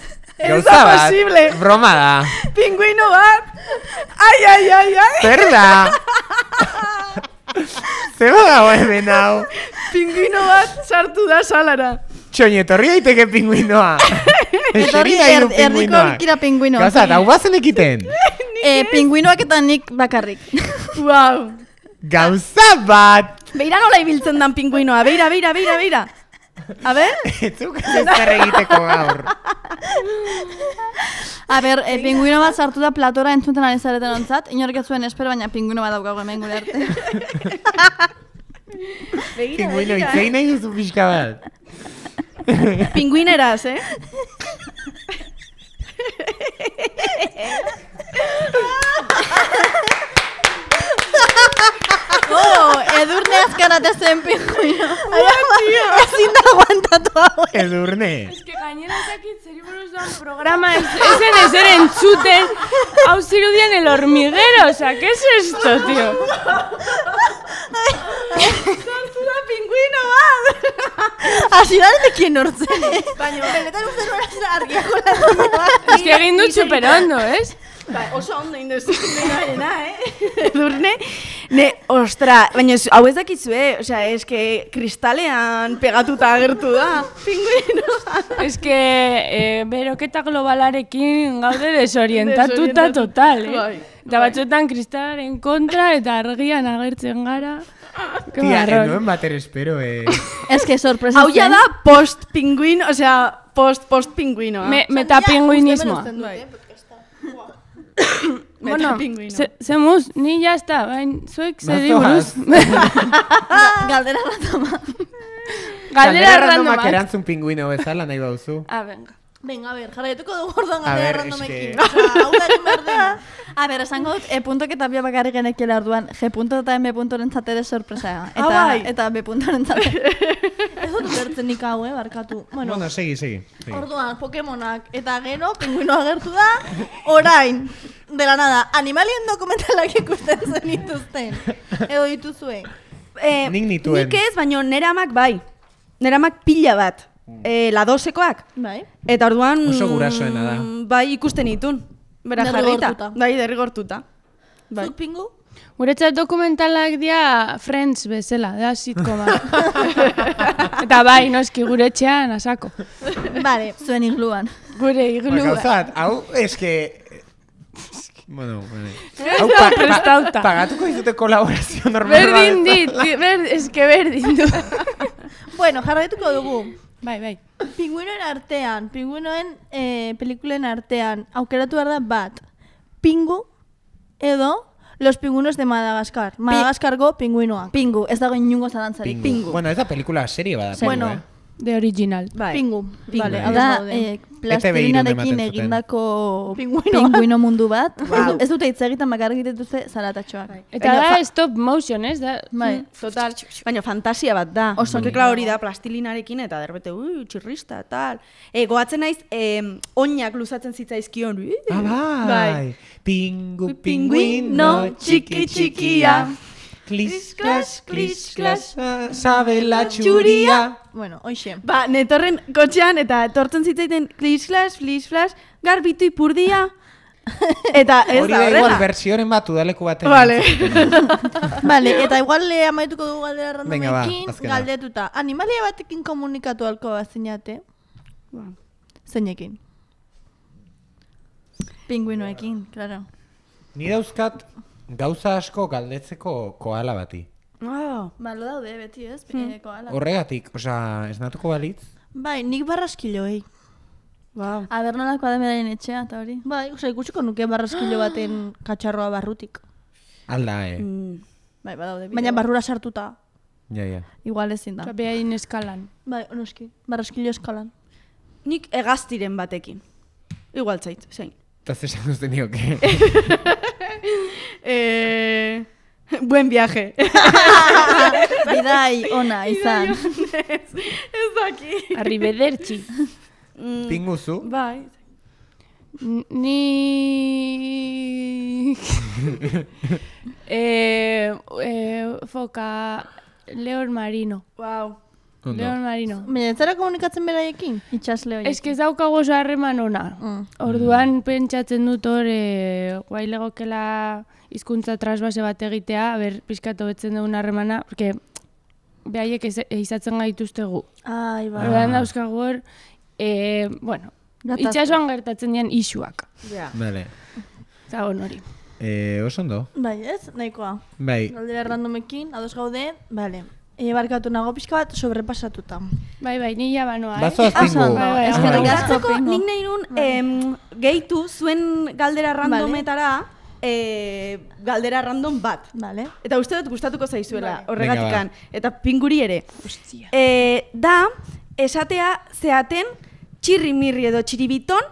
Gauza posible. Broma da. Pinguino bat. Ai, ai, ai, ai. Perla. Zeba dago hemen hau. Pinguino bat sartu da salara. Txoni, etorri daiteke pinguinoa. Etorri da hiru er- pinguinoa. Erdiko pinguinoa. Gauza, dau bazen ekiten. eh, pinguinoak eta nik bakarrik. Wow. Gauza bat. Beira nola ibiltzen dan pinguinoa. Beira, beira, beira, beira. A ver. egiteko gaur. A ver, eh, pinguino bat sartu da platora entzuten ari zareten ontzat. inork ez zuen esper, baina pinguino bat daukago hemen gure arte. pinguino, itzein nahi duzu pixka bat. Pingüineras, eh? Oh, edurne azkan atezen pinguino. tío. Ezin da aguantatu hau. Eh. Edurne. es que gainera ezakit zeri buruz doan programa ez en ezer entzuten hau zirudian el hormiguero. Osa, que es esto, tío? Zantzula pinguino bat. Asi da ez ekin benetan uste nora argiakola. Ez que egin dut superondo, ez? Eh? Bai, oso ondo ez duzu, nire eh? Durne? Ne, ostra, baina hau ez dakitzu, eh? Osea, eske kristalean pegatuta agertu da. Pinguino. eske, eh, beroketa globalarekin gaude desorientatuta total, eh? Bai. Eta bai. batzuetan kristalaren kontra eta argian agertzen gara. Tia, eh, bater espero, eh? Ez que sorpresa. Hau da post-pinguin, osea, post-post-pinguinoa. Me, Metapinguinismoa. bueno, ze muz, ni jazta, bain, zuek ze Galdera randoma. Galdera randoma. Galdera randoma erantzun pinguino bezala nahi bauzu. Ah, venga. Venga, a ver, jara, dugu orduan gara errandomekin. a ver, es A ver, es A ver, punto que también que orduan, el punto de punto de sorpresa. ¡Ah, Eta, bai. eta me punto en el chate. Eso es lo eh, barkatu. Bueno, bueno segi. sigue, Orduan, Pokémonak, eta gero, pingüino agertu da, orain, de la nada, animalien dokumentalak ikusten documental que ustedes Edo, dituzue. Eh, Nik nituen. Nik ez, baino, neramak bai. Neramak pila bat e, la Bai. Eta orduan... Oso gurasoena da. Mm, bai ikusten itun. Bera jarrita. Bai, derrigortuta. Bai. Zupingu. pingu? dokumentalak dia Friends bezala, da sitcoma. eta bai, noski guretxean asako. Ba, bale, zuen igluan. Gure igluan. Bakauzat, hau, eske... Bueno, bueno. Hau, pa, pa, pa, pagatuko izute kolaborazio normal. Berdin dit, ber, eske berdin du. bueno, jarra dituko dugu. Bai, bai. Pinguinoen artean, pinguinoen eh, pelikulen artean, aukeratu behar da bat, pingu edo Los pingüinos de Madagascar. Madagascargo pinguinoak. Pingu, ez dago inungo zalantzarik. Pingu. Bueno, ez da pelikula serie bada de original. Bai. Pingu. Pingu. Vale, Pingu. Eh, plastilina de egindako pinguino. pinguino mundu bat. Wow. Ez dute hitz egiten bakar duze zaratatxoak. Bai. Eta da stop motion, ez da? Bai. Mm. Total. Baina fantasia bat da. Oso, Baina. rekla hori da plastilinarekin eta derbete ui, txirrista, tal. E, goatzen naiz, eh, oinak luzatzen zitzaizkion. Ah, bai. bai. Pingu, pinguino, txiki, txikia klis, klas, klis, klas, klas, klas, Bueno, oixe. Ba, netorren kotxean eta etortzen zitzaiten klis, klas, garbitu ipurdia. Eta ez da, horrela. Hori berzioren bat udaleku batean. Vale. vale, eta igual le eh, amaituko dugu galdera randomekin, ba, galdetuta. Animalia batekin komunikatu alko bat Ba. Zeinekin? Pinguinoekin, claro. Ni euskat gauza asko galdetzeko koala bati. Oh. Malo ba, daude, beti ez, hmm. Eh, koala. Horregatik, oza, ez natuko balitz? Bai, nik barraskilo egin. Ba. A ber, etxea, eta hori. Bai, oza, ikutsuko nuke barraskilo baten katxarroa barrutik. Alda, eh. Mm. Bai, badaude. Baina barrura sartuta. Ja, ja. Igual ezin da. Eta eskalan. Bai, onoski, barraskilo eskalan. Nik egaztiren batekin. Igual zait, zein. Entonces hemos tenido que... eh, buen viaje. Bidai, ona, izan. Está aquí. Arrivederci. Mm, Bye. Bye. Ni... eh, eh, foca... León Marino. Wow. Ondo. Leon Marino. Baina ez zara komunikatzen beraiekin, itxas lehoi. Ez que ez daukago oso harreman ona. Mm. Orduan mm. pentsatzen dut hor, e, guai legokela izkuntza trasbase bat egitea, ber, pizkatu betzen dugun harremana, porque behaiek eh, izatzen gaituzte gu. Ai, ba. Orduan dauzkago hor, e, bueno, Gatazka. itxasuan gertatzen dian isuak. Ja. Bale. Eta hon Eh, E, oso ondo? Bai, ez? Nahikoa. Bai. Galdera randomekin, ados gaude, bale. Bale. E, barkatu nago pixka bat sobrepasatuta. Bai, bai, ni ja banoa, eh? Bazoaz tingo. Bai, bai, Ez que bai. regatzeko, nik nahi nun bai. em, geitu zuen galdera randometara vale. Eh, e, galdera random bat. Vale. Eta uste dut gustatuko zaizuela, vale. horregatikan. Eta pinguri ere. E, da, esatea zeaten txirrimirri edo txiribiton,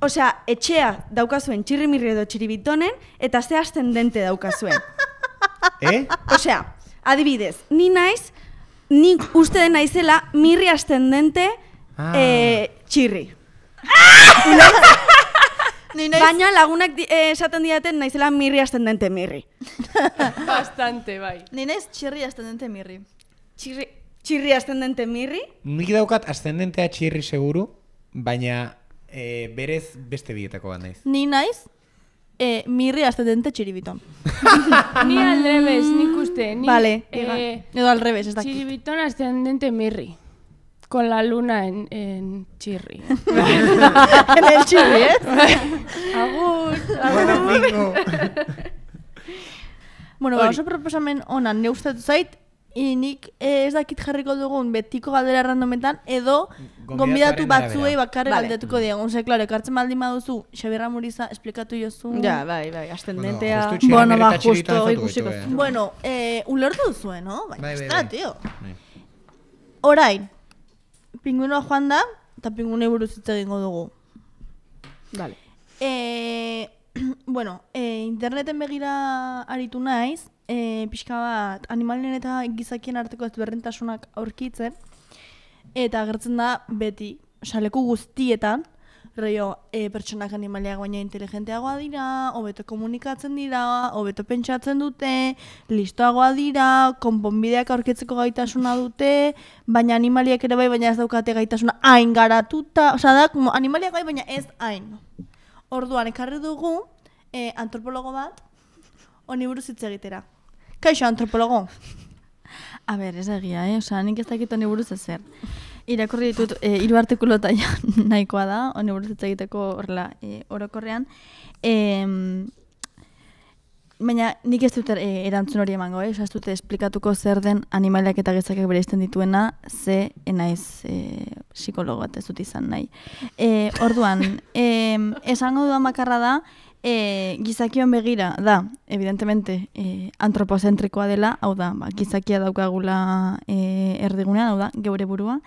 osea, etxea daukazuen txirrimirri edo txiribitonen, eta zehazten dente daukazuen. eh? Osea, Adibidez, ni naiz, ni uste den naizela mirri ascendente ah. eh, txirri. Ah! ni naiz... Baina lagunak di, eh, esaten diaten naizela mirri ascendente mirri. Bastante, bai. Ni naiz txirri ascendente mirri. Txirri, txirri ascendente mirri. Nik daukat ascendentea txirri seguru, baina... Eh, berez beste bietako bat naiz. Ni naiz, e, eh, mirri azte dente txiribiton. ni aldrebez, nik uste. Ni, vale, e, edo aldrebez, ez dakit. Txiribiton azte dente mirri. Con la luna en, en chirri. en el chirri, eh? agur, agur. Bueno, bingo. bueno, ba, oso proposamen onan neustatu zait, inik eh, ez dakit jarriko dugun betiko galdera randometan edo gonbidatu batzuei bakarre vale. galdetuko diegu. Onze, klaro, ekartzen baldin baduzu, Xabi Ramuriza esplikatu jozu. Ja, bai, bai, ascendentea. Bueno, ba, justo, ikusiko. Eh. Bueno, eh, ulertu duzu, eh, no? Bai, bai, bai. tio. Bai. Bai. Orain, pingunoa joan da, eta pingunei buruz egingo dugu. Vale. Eh, bueno, e, interneten begira aritu naiz, e, pixka bat animalen eta gizakien arteko ezberdintasunak aurkitzen, eta agertzen da beti, saleku guztietan, Reio, e, pertsonak animaliak baina inteligenteagoa dira, hobeto komunikatzen dira, hobeto pentsatzen dute, listoagoa dira, konponbideak aurkitzeko gaitasuna dute, baina animaliak ere bai, baina ez daukate gaitasuna hain garatuta, osea da, animaliak bai, baina ez hain. Orduan ekarri dugu e, antropologo bat oni buruz hitz egitera. Kaixo antropologo. A ber, ez egia, eh? Osa, nik ez dakit oni buruz ezer. Irakurri ditut eh, hiru artikulu ja, nahikoa da oni buruz hitz egiteko horrela eh, orokorrean. Eh, Baina nik ez dut eh, erantzun hori emango, eh? ez dut esplikatuko zer den animaliak eta gezakak bereizten dituena, ze enaiz e, eh, psikologo bat ez dut izan nahi. E, orduan, e, esango dudan bakarra da, e, gizakion begira, da, evidentemente, e, antropozentrikoa dela, hau da, ba, gizakia daukagula e, erdigunean, hau da, geure burua,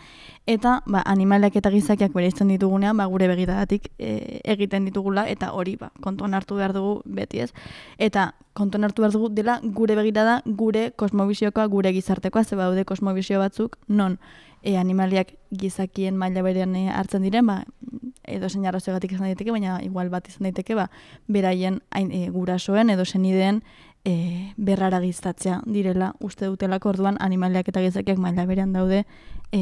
eta ba, animaleak eta gizakiak bere izan ditugunean, ba, gure begiratik e, egiten ditugula, eta hori, ba, kontuan hartu behar dugu, beti ez, eta kontuan hartu behar dugu dela gure begirada, gure kosmobisiokoa, gure gizartekoa, ze daude kosmobisio batzuk, non, e, animaliak gizakien maila berean hartzen diren, ba, edo zein arrazoegatik izan daiteke, baina igual bat izan daiteke, ba, beraien hain, e, gurasoen edo zenideen e, eh, berrara giztatzea direla uste dutelako orduan animaliak eta gizakiak maila berean daude e,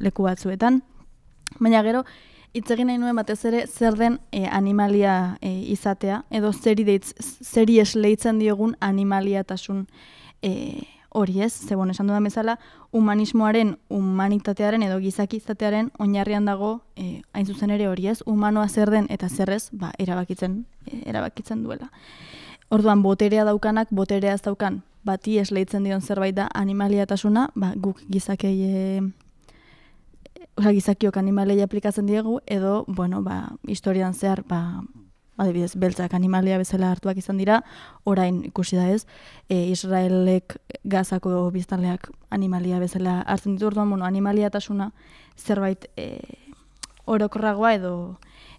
leku batzuetan. Baina gero, hitz egin nahi nuen batez ere zer den e, animalia e, izatea edo zeri deitz, zeri esleitzen diogun animaliatasun e, hori ez, zebon esan dudan bezala, humanismoaren, humanitatearen edo gizakizatearen oinarrian dago, e, hain zuzen ere hori ez, humanoa zer den eta zerrez, ba, erabakitzen, eh, erabakitzen duela. Orduan, boterea daukanak, boterea ez daukan, bati esleitzen dion zerbait da animalia ba, guk gizakei e, eh, oza, gizakiok animalei aplikatzen diegu, edo, bueno, ba, historian zehar, ba, adibidez, beltzak animalia bezala hartuak izan dira, orain ikusi da ez, e, Israelek gazako biztanleak animalia bezala hartzen ditu orduan, bueno, animalia tasuna zerbait e, orokorragoa edo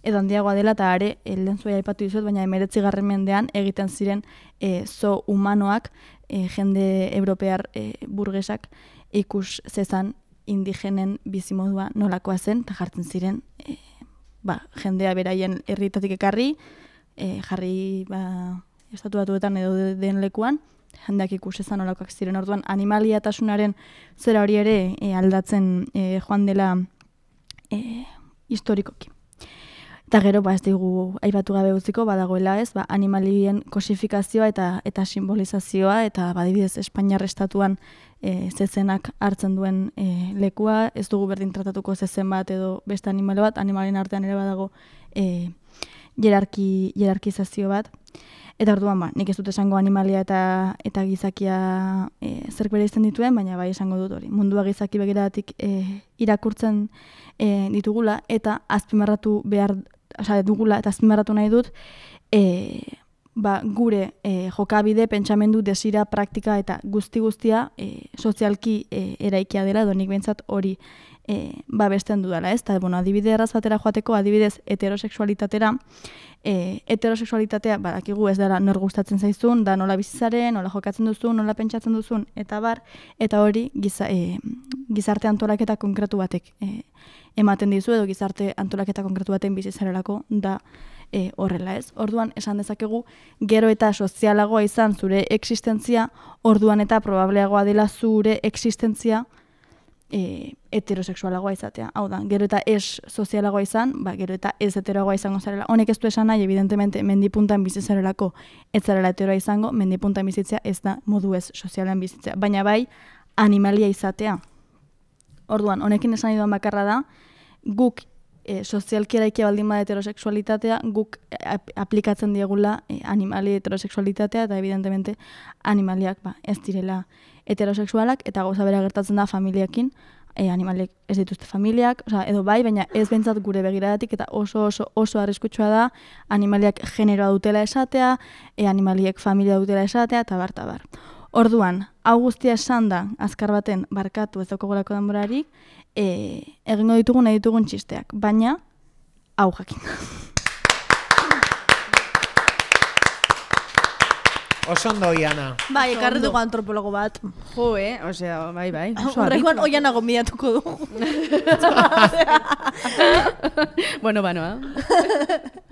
edo handiagoa dela, eta are, elden zuei haipatu dizuet, baina emeretzi garren mendean egiten ziren e, zo humanoak, e, jende europear e, burgesak ikus zezan indigenen bizimodua nolakoa zen, eta jartzen ziren e, ba, jendea beraien herritatik ekarri, e, jarri ba, estatuatuetan edo den lekuan, jendeak ikusezan olakak ziren orduan, animaliatasunaren zera hori ere e, aldatzen e, joan dela e, historikoki. Eta gero, ba, ez digu, aibatu gabe utziko, badagoela ez, ba, animalien kosifikazioa eta eta simbolizazioa, eta badibidez, ba, Espainiar estatuan e, zezenak hartzen duen e, lekua, ez dugu berdin tratatuko zezen bat edo beste animal bat, animalen artean ere badago e, eh, jerarki, jerarkizazio bat. Eta orduan ba, nik ez dut esango animalia eta eta gizakia e, zerk bere izan dituen, baina bai esango dut hori. Mundua gizaki begiratik e, irakurtzen e, ditugula eta azpimarratu behar, osea, dugula eta azpimarratu nahi dut e, ba, gure e, jokabide, pentsamendu, desira, praktika eta guzti-guztia e, eh, sozialki e, eraikia dela, donik bentsat hori e, eh, besten dudala, ez? bueno, adibide erraz batera joateko, adibidez, heteroseksualitatera, e, eh, heteroseksualitatea, badakigu ez dara nor gustatzen zaizun, da nola bizizaren, nola jokatzen duzun, nola pentsatzen duzun, eta bar, eta hori giza, e, gizarte antolaketa konkretu batek e, ematen dizu, edo gizarte antolaketa konkretu baten bizizarelako da e, horrela, ez? Orduan, esan dezakegu, gero eta sozialagoa izan zure existentzia, orduan eta probableagoa dela zure existentzia, e, heterosexualagoa izatea. Hau da, gero eta ez sozialagoa izan, ba, gero eta ez heteroagoa izango zarela. Honek ez du esan nahi, evidentemente, mendipuntan bizitzarelako ez zarela heteroa izango, mendipuntan bizitzea ez da modu ez sozialan bizitzea. Baina bai, animalia izatea. Orduan, honekin esan idun bakarra da, guk e, baldin bat heterosexualitatea, guk e, ap aplikatzen diegula e, animali heterosexualitatea, eta evidentemente animaliak ba, ez direla heterosexualak eta goza bera gertatzen da familiakin, e, eh, animalek ez dituzte familiak, oza, edo bai, baina ez bentsat gure begiradatik eta oso oso oso arriskutsua da animaliak generoa dutela esatea, e, animaliek familia dutela esatea, eta bar, bar. Orduan, hau guztia esan da, azkar baten, barkatu ez daukogolako denborarik, e, egingo ditugun, nahi ditugun txisteak, baina, hau jakin. Osondo oiana. Bai, ekarri dugu antropologo bat. Jo, eh? Ose, bai, bai. Horrekoan oiana gombidatuko dugu. bueno, banoa.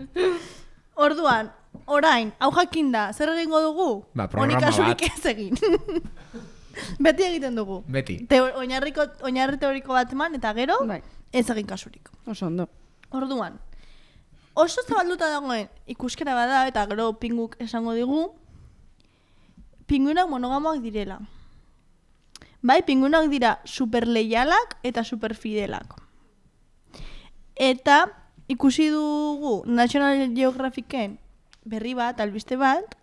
Orduan, orain, hau jakinda, zer egingo dugu? Ba, programa bat. ez egin. Beti egiten dugu. Beti. Te, oinarriko, oinarri teoriko bat eman, eta gero, bai. ez egin kasurik. Osondo. Orduan, oso zabalduta dagoen ikuskera bada, eta gero pinguk esango digu, pinguinak monogamoak direla. Bai, pinguinak dira super leialak eta super fidelak. Eta ikusi dugu National Geographicen berri bat, albiste bat,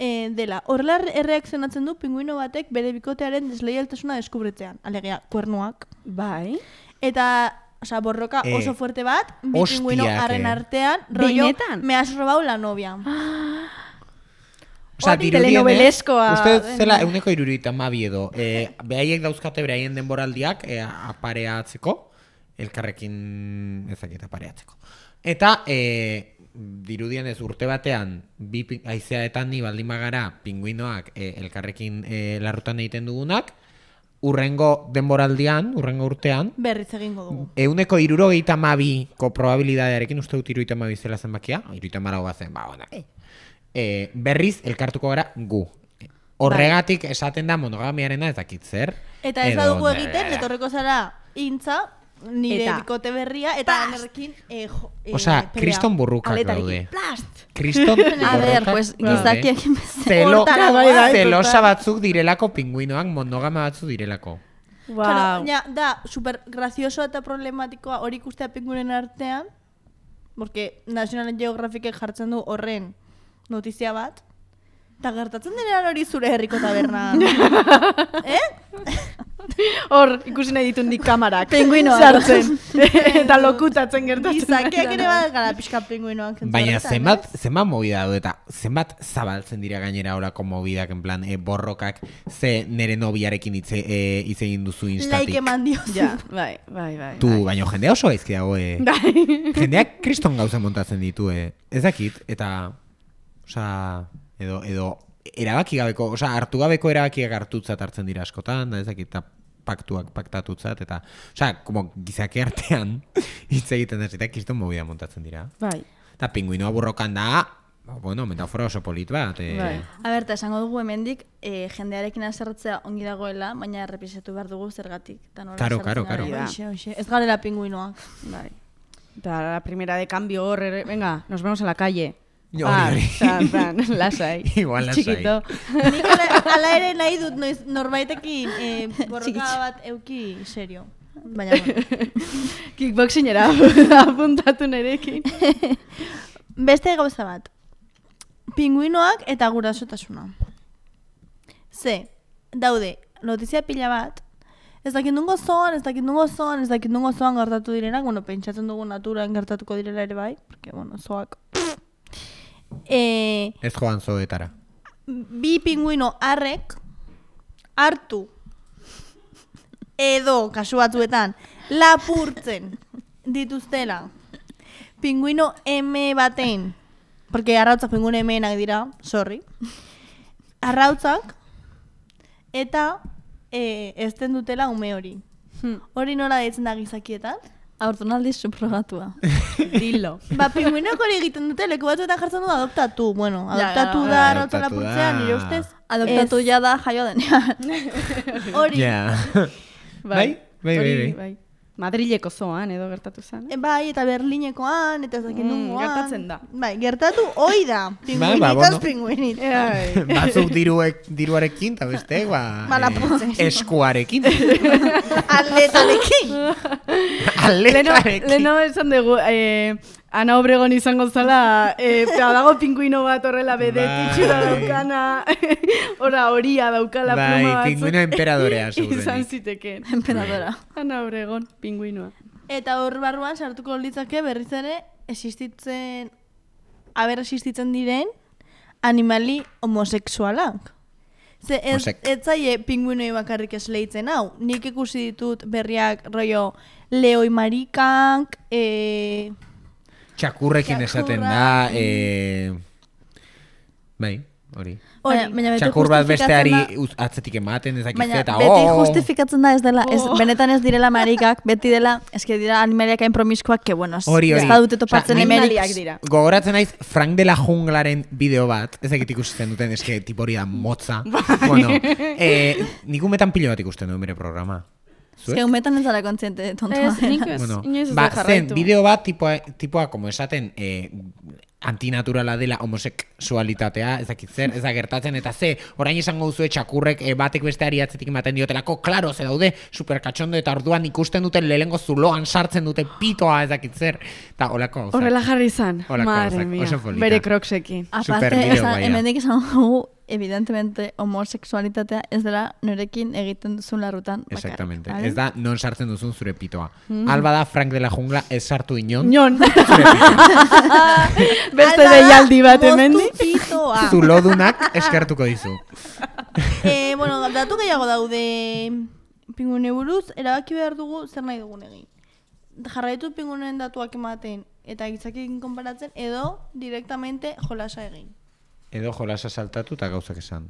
e, dela, horrela erreak zenatzen du pinguino batek bere bikotearen desleialtasuna deskubretzean. Alegia, kuernuak. Bai. Eta... Osa, borroka eh, oso fuerte bat, bi pinguino eh. artean, rollo, me has robau la novia. Ah. O sea, dirudien, eh? Uste zela, eguneko irurita, ma Eh, behaiek dauzkate beraien denboraldiak eh, apareatzeko, elkarrekin ezakieta apareatzeko. Eta, eh, dirudien ez urte batean, bi aizeaetan ni baldima gara pinguinoak eh, elkarrekin eh, ruta egiten dugunak, urrengo denboraldian, urrengo urtean, berriz egingo dugu. Euneko iruro gehieta ko probabilidadearekin uste dut iruita mabi zela zenbakia, iruita marago bat zen, ba, e, berriz elkartuko gara gu. Horregatik esaten da monogamiarena ez dakit zer. Eta ez badugu egiten, etorreko zara intza, nire bikote berria, eta anerrekin... E, e, Osa, kriston burruka gaude. Kriston burruka A ber, pues, gizakiek Zelo, bai, bai, Zelosa batzuk direlako pinguinoak, monogama batzuk direlako. Wow. Claro, da, super gracioso eta problematikoa hori ikustea pinguinen artean, porque National Geographic jartzen du horren notizia bat, eta gertatzen dira hori zure herriko taberna. eh? Hor, ikusi nahi ditu kamarak. Pinguinoak. Zartzen. eta lokutatzen gertatzen. Izakeak ere bat gara pixka pinguinoak. Baina zenbat, zenbat mobida du eta zenbat zabaltzen dira gainera horako mobidak, en plan, e, borrokak, ze nere nobiarekin itze, e, eh, itze induzu instatik. Laike Ja, bai, bai, bai. Tu, bai. baina jendea oso gaizkia eh. Bai. Jendeak kriston gauzen montatzen ditu, e. Ez dakit, eta... O sea, edo, edo erabaki gabeko, o sea, hartu gabeko erabakiak hartutzat hartzen dira askotan, da ez eta paktuak paktatutzat, eta, o sea, como gizake artean, hitz egiten da zita, kiston mobida montatzen dira. Bai. Eta pinguinoa burrokan da, ba, bueno, metafora oso polit bat. E... Bai. esango dugu hemendik e, jendearekin azertzea ongi dagoela, baina errepizetu behar dugu zergatik. Karo, karo, karo. Ez gara da pinguinoak. Bai. Da, la primera de cambio horre, venga, nos vemos en la calle. Jo, lasai. Igual lasai. Txikito. Nik ala ere nahi dut noiz, norbaitekin eh, borroka bat euki serio. Baina bon. Kickboxing era apuntatu nerekin. Beste gauza bat. Pinguinoak eta gura zotasuna. Ze, daude, notizia pila bat. Ez dakit nungo zoan, ez dakit nungo zoan, ez dakit nungo zoan gartatu direnak. Bueno, pentsatzen dugu natura engartatuko direla ere bai. Porque, bueno, zoak... Eh, ez joan zoetara. Bi pinguino arrek hartu edo, kasuatuetan lapurtzen dituztela pinguino M baten, porque arrautzak pinguino Mak dira, sorry, arrautzak eta e, ezten dutela ume hori. Hmm. Hori nola deitzen da gizakietan? Aurtu naldi suprogatua. Dilo. Ba, pinguinok hori egiten dute, leku eta jartzen du adoptatu. Bueno, adoptatu ya, da, ya, adoptatu da, adoptatu ja da jaio denean. hori. Yeah. bai, bai. bai. bai. Madrileko zoan edo gertatu zen. Eh? E, bai, eta Berlinekoan, eta zakin mm, Gertatzen da. Bai, gertatu hoi da. Pinguinitas bai, ba, pinguinit. Bai. Batzuk diruek, diruarekin, eta beste, ba... Mala ba, eh, Eskuarekin. Atletarekin. leno esan dugu, eh, Ana Obregon izango zala, eta ba, dago pinguino bat horrela bede, bai. daukana, ora horia daukala bai, pluma batzuk. pinguino emperadorea, segurenik. Izan ziteken. Emperadora. Ana Obregon, pinguinoa. Eta hor barruan sartuko litzake berriz ere existitzen haber existitzen diren animali homosexualak. Ze ez, ez pinguinoi bakarrik esleitzen hau. Nik ikusi ditut berriak roio leoi marikank, eh txakurrekin esaten da, e... bai, hori. Baina, baina Txakur bat besteari atzetik ematen ez dakizte eta oh! Beti justifikatzen da ez dela, ez, oh. benetan ez direla marikak, beti dela, eske dira animaliak hain promiskoak, que bueno, hori, ez da dute topatzen Sa, dira. Gogoratzen naiz Frank de la Junglaren bideo bat, ez dakit ikusten duten, eske tipo hori da motza. Bai. bueno, eh, nik umetan pilo bat ikusten du bere programa. Zuek? Ez umetan ez zara de tontua. Ez, nik ez, bueno, ez ba, jarraitu. bideo bat tipoa, tipoa como esaten, eh, antinaturala dela homosexualitatea, ezakitzen, ezagertatzen, eta ze, orain izango duzu txakurrek eh, batek beste ari atzetik ematen diotelako, klaro, ze daude, superkatxondo eta orduan ikusten duten lehengo zuloan sartzen dute pitoa, ezakitzen, eta olako Horrela jarri izan, madre mia, bere kroksekin. Aparte, hemen dik izan evidentemente, homosexualitatea ez dela norekin egiten duzun larrutan Exactamente. Vale? Ez da non sartzen duzun zure pitoa. Mm Alba da Frank de la Jungla ez sartu inon. Inon. Beste deialdi bat hemen. Zulodunak eskertuko dizu. eh, bueno, datu gehiago daude pingune buruz, erabaki behar dugu zer nahi dugun egin. Jarraitu pingunen datuak ematen eta gizakien konparatzen edo directamente jolasa egin edo jolasa saltatu eta gauzak esan.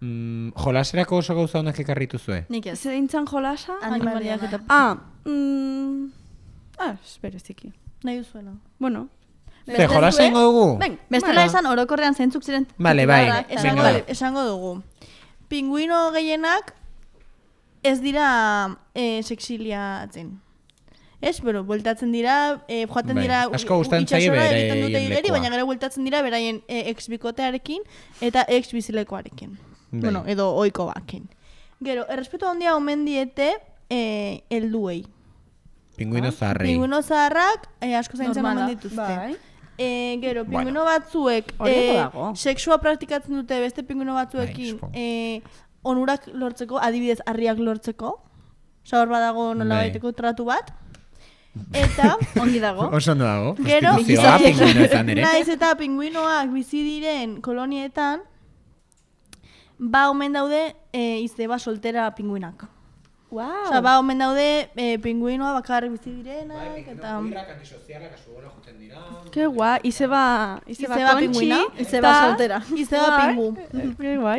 Mm, jolaserako oso gauza honek ekarritu zue? Nik ez. Zerintzen jolasa? Animaliak eta... Ah, mm, ah, espereziki. Nahi duzuela. Bueno. Ze, jolasa ingo dugu? Ben, beste vale. esan orokorrean zeintzuk ziren. Vale, bai. Esango, vale, bai. esango dugu. Pinguino gehienak ez dira eh, atzen. Ez, bero, bueltatzen dira, e, joaten bai, dira asko gustan itxasora egiten dute igeri, baina gero bueltatzen dira beraien e, eh, ex-bikotearekin eta ex-bizilekoarekin. Bai. Bueno, edo oiko bakin. Gero, errespetu handia omen diete e, eh, elduei. Pinguino ah? Pinguino zaharrak e, asko zaintzen Normala. omen dituzte. Bai. E, gero, pinguino bueno. batzuek e, seksua praktikatzen dute beste pinguino bai, batzuekin e, onurak lortzeko, adibidez, harriak lortzeko. Zabar badago nola baiteko tratu bat. Eta, ongi dago. Oso ondo dago. Gero, naiz eta pinguinoak bizi diren kolonietan, ba omen daude e, izte ba soltera pinguinak. Wow. Osa, ba omen daude e, pinguinoa bakarri bizi direnak, Que bai, guai, izte ba, ba, ba, ba, ba, ba, ba, ba, ba, ba, ba, ba, ba, ba, ba, ba, ba,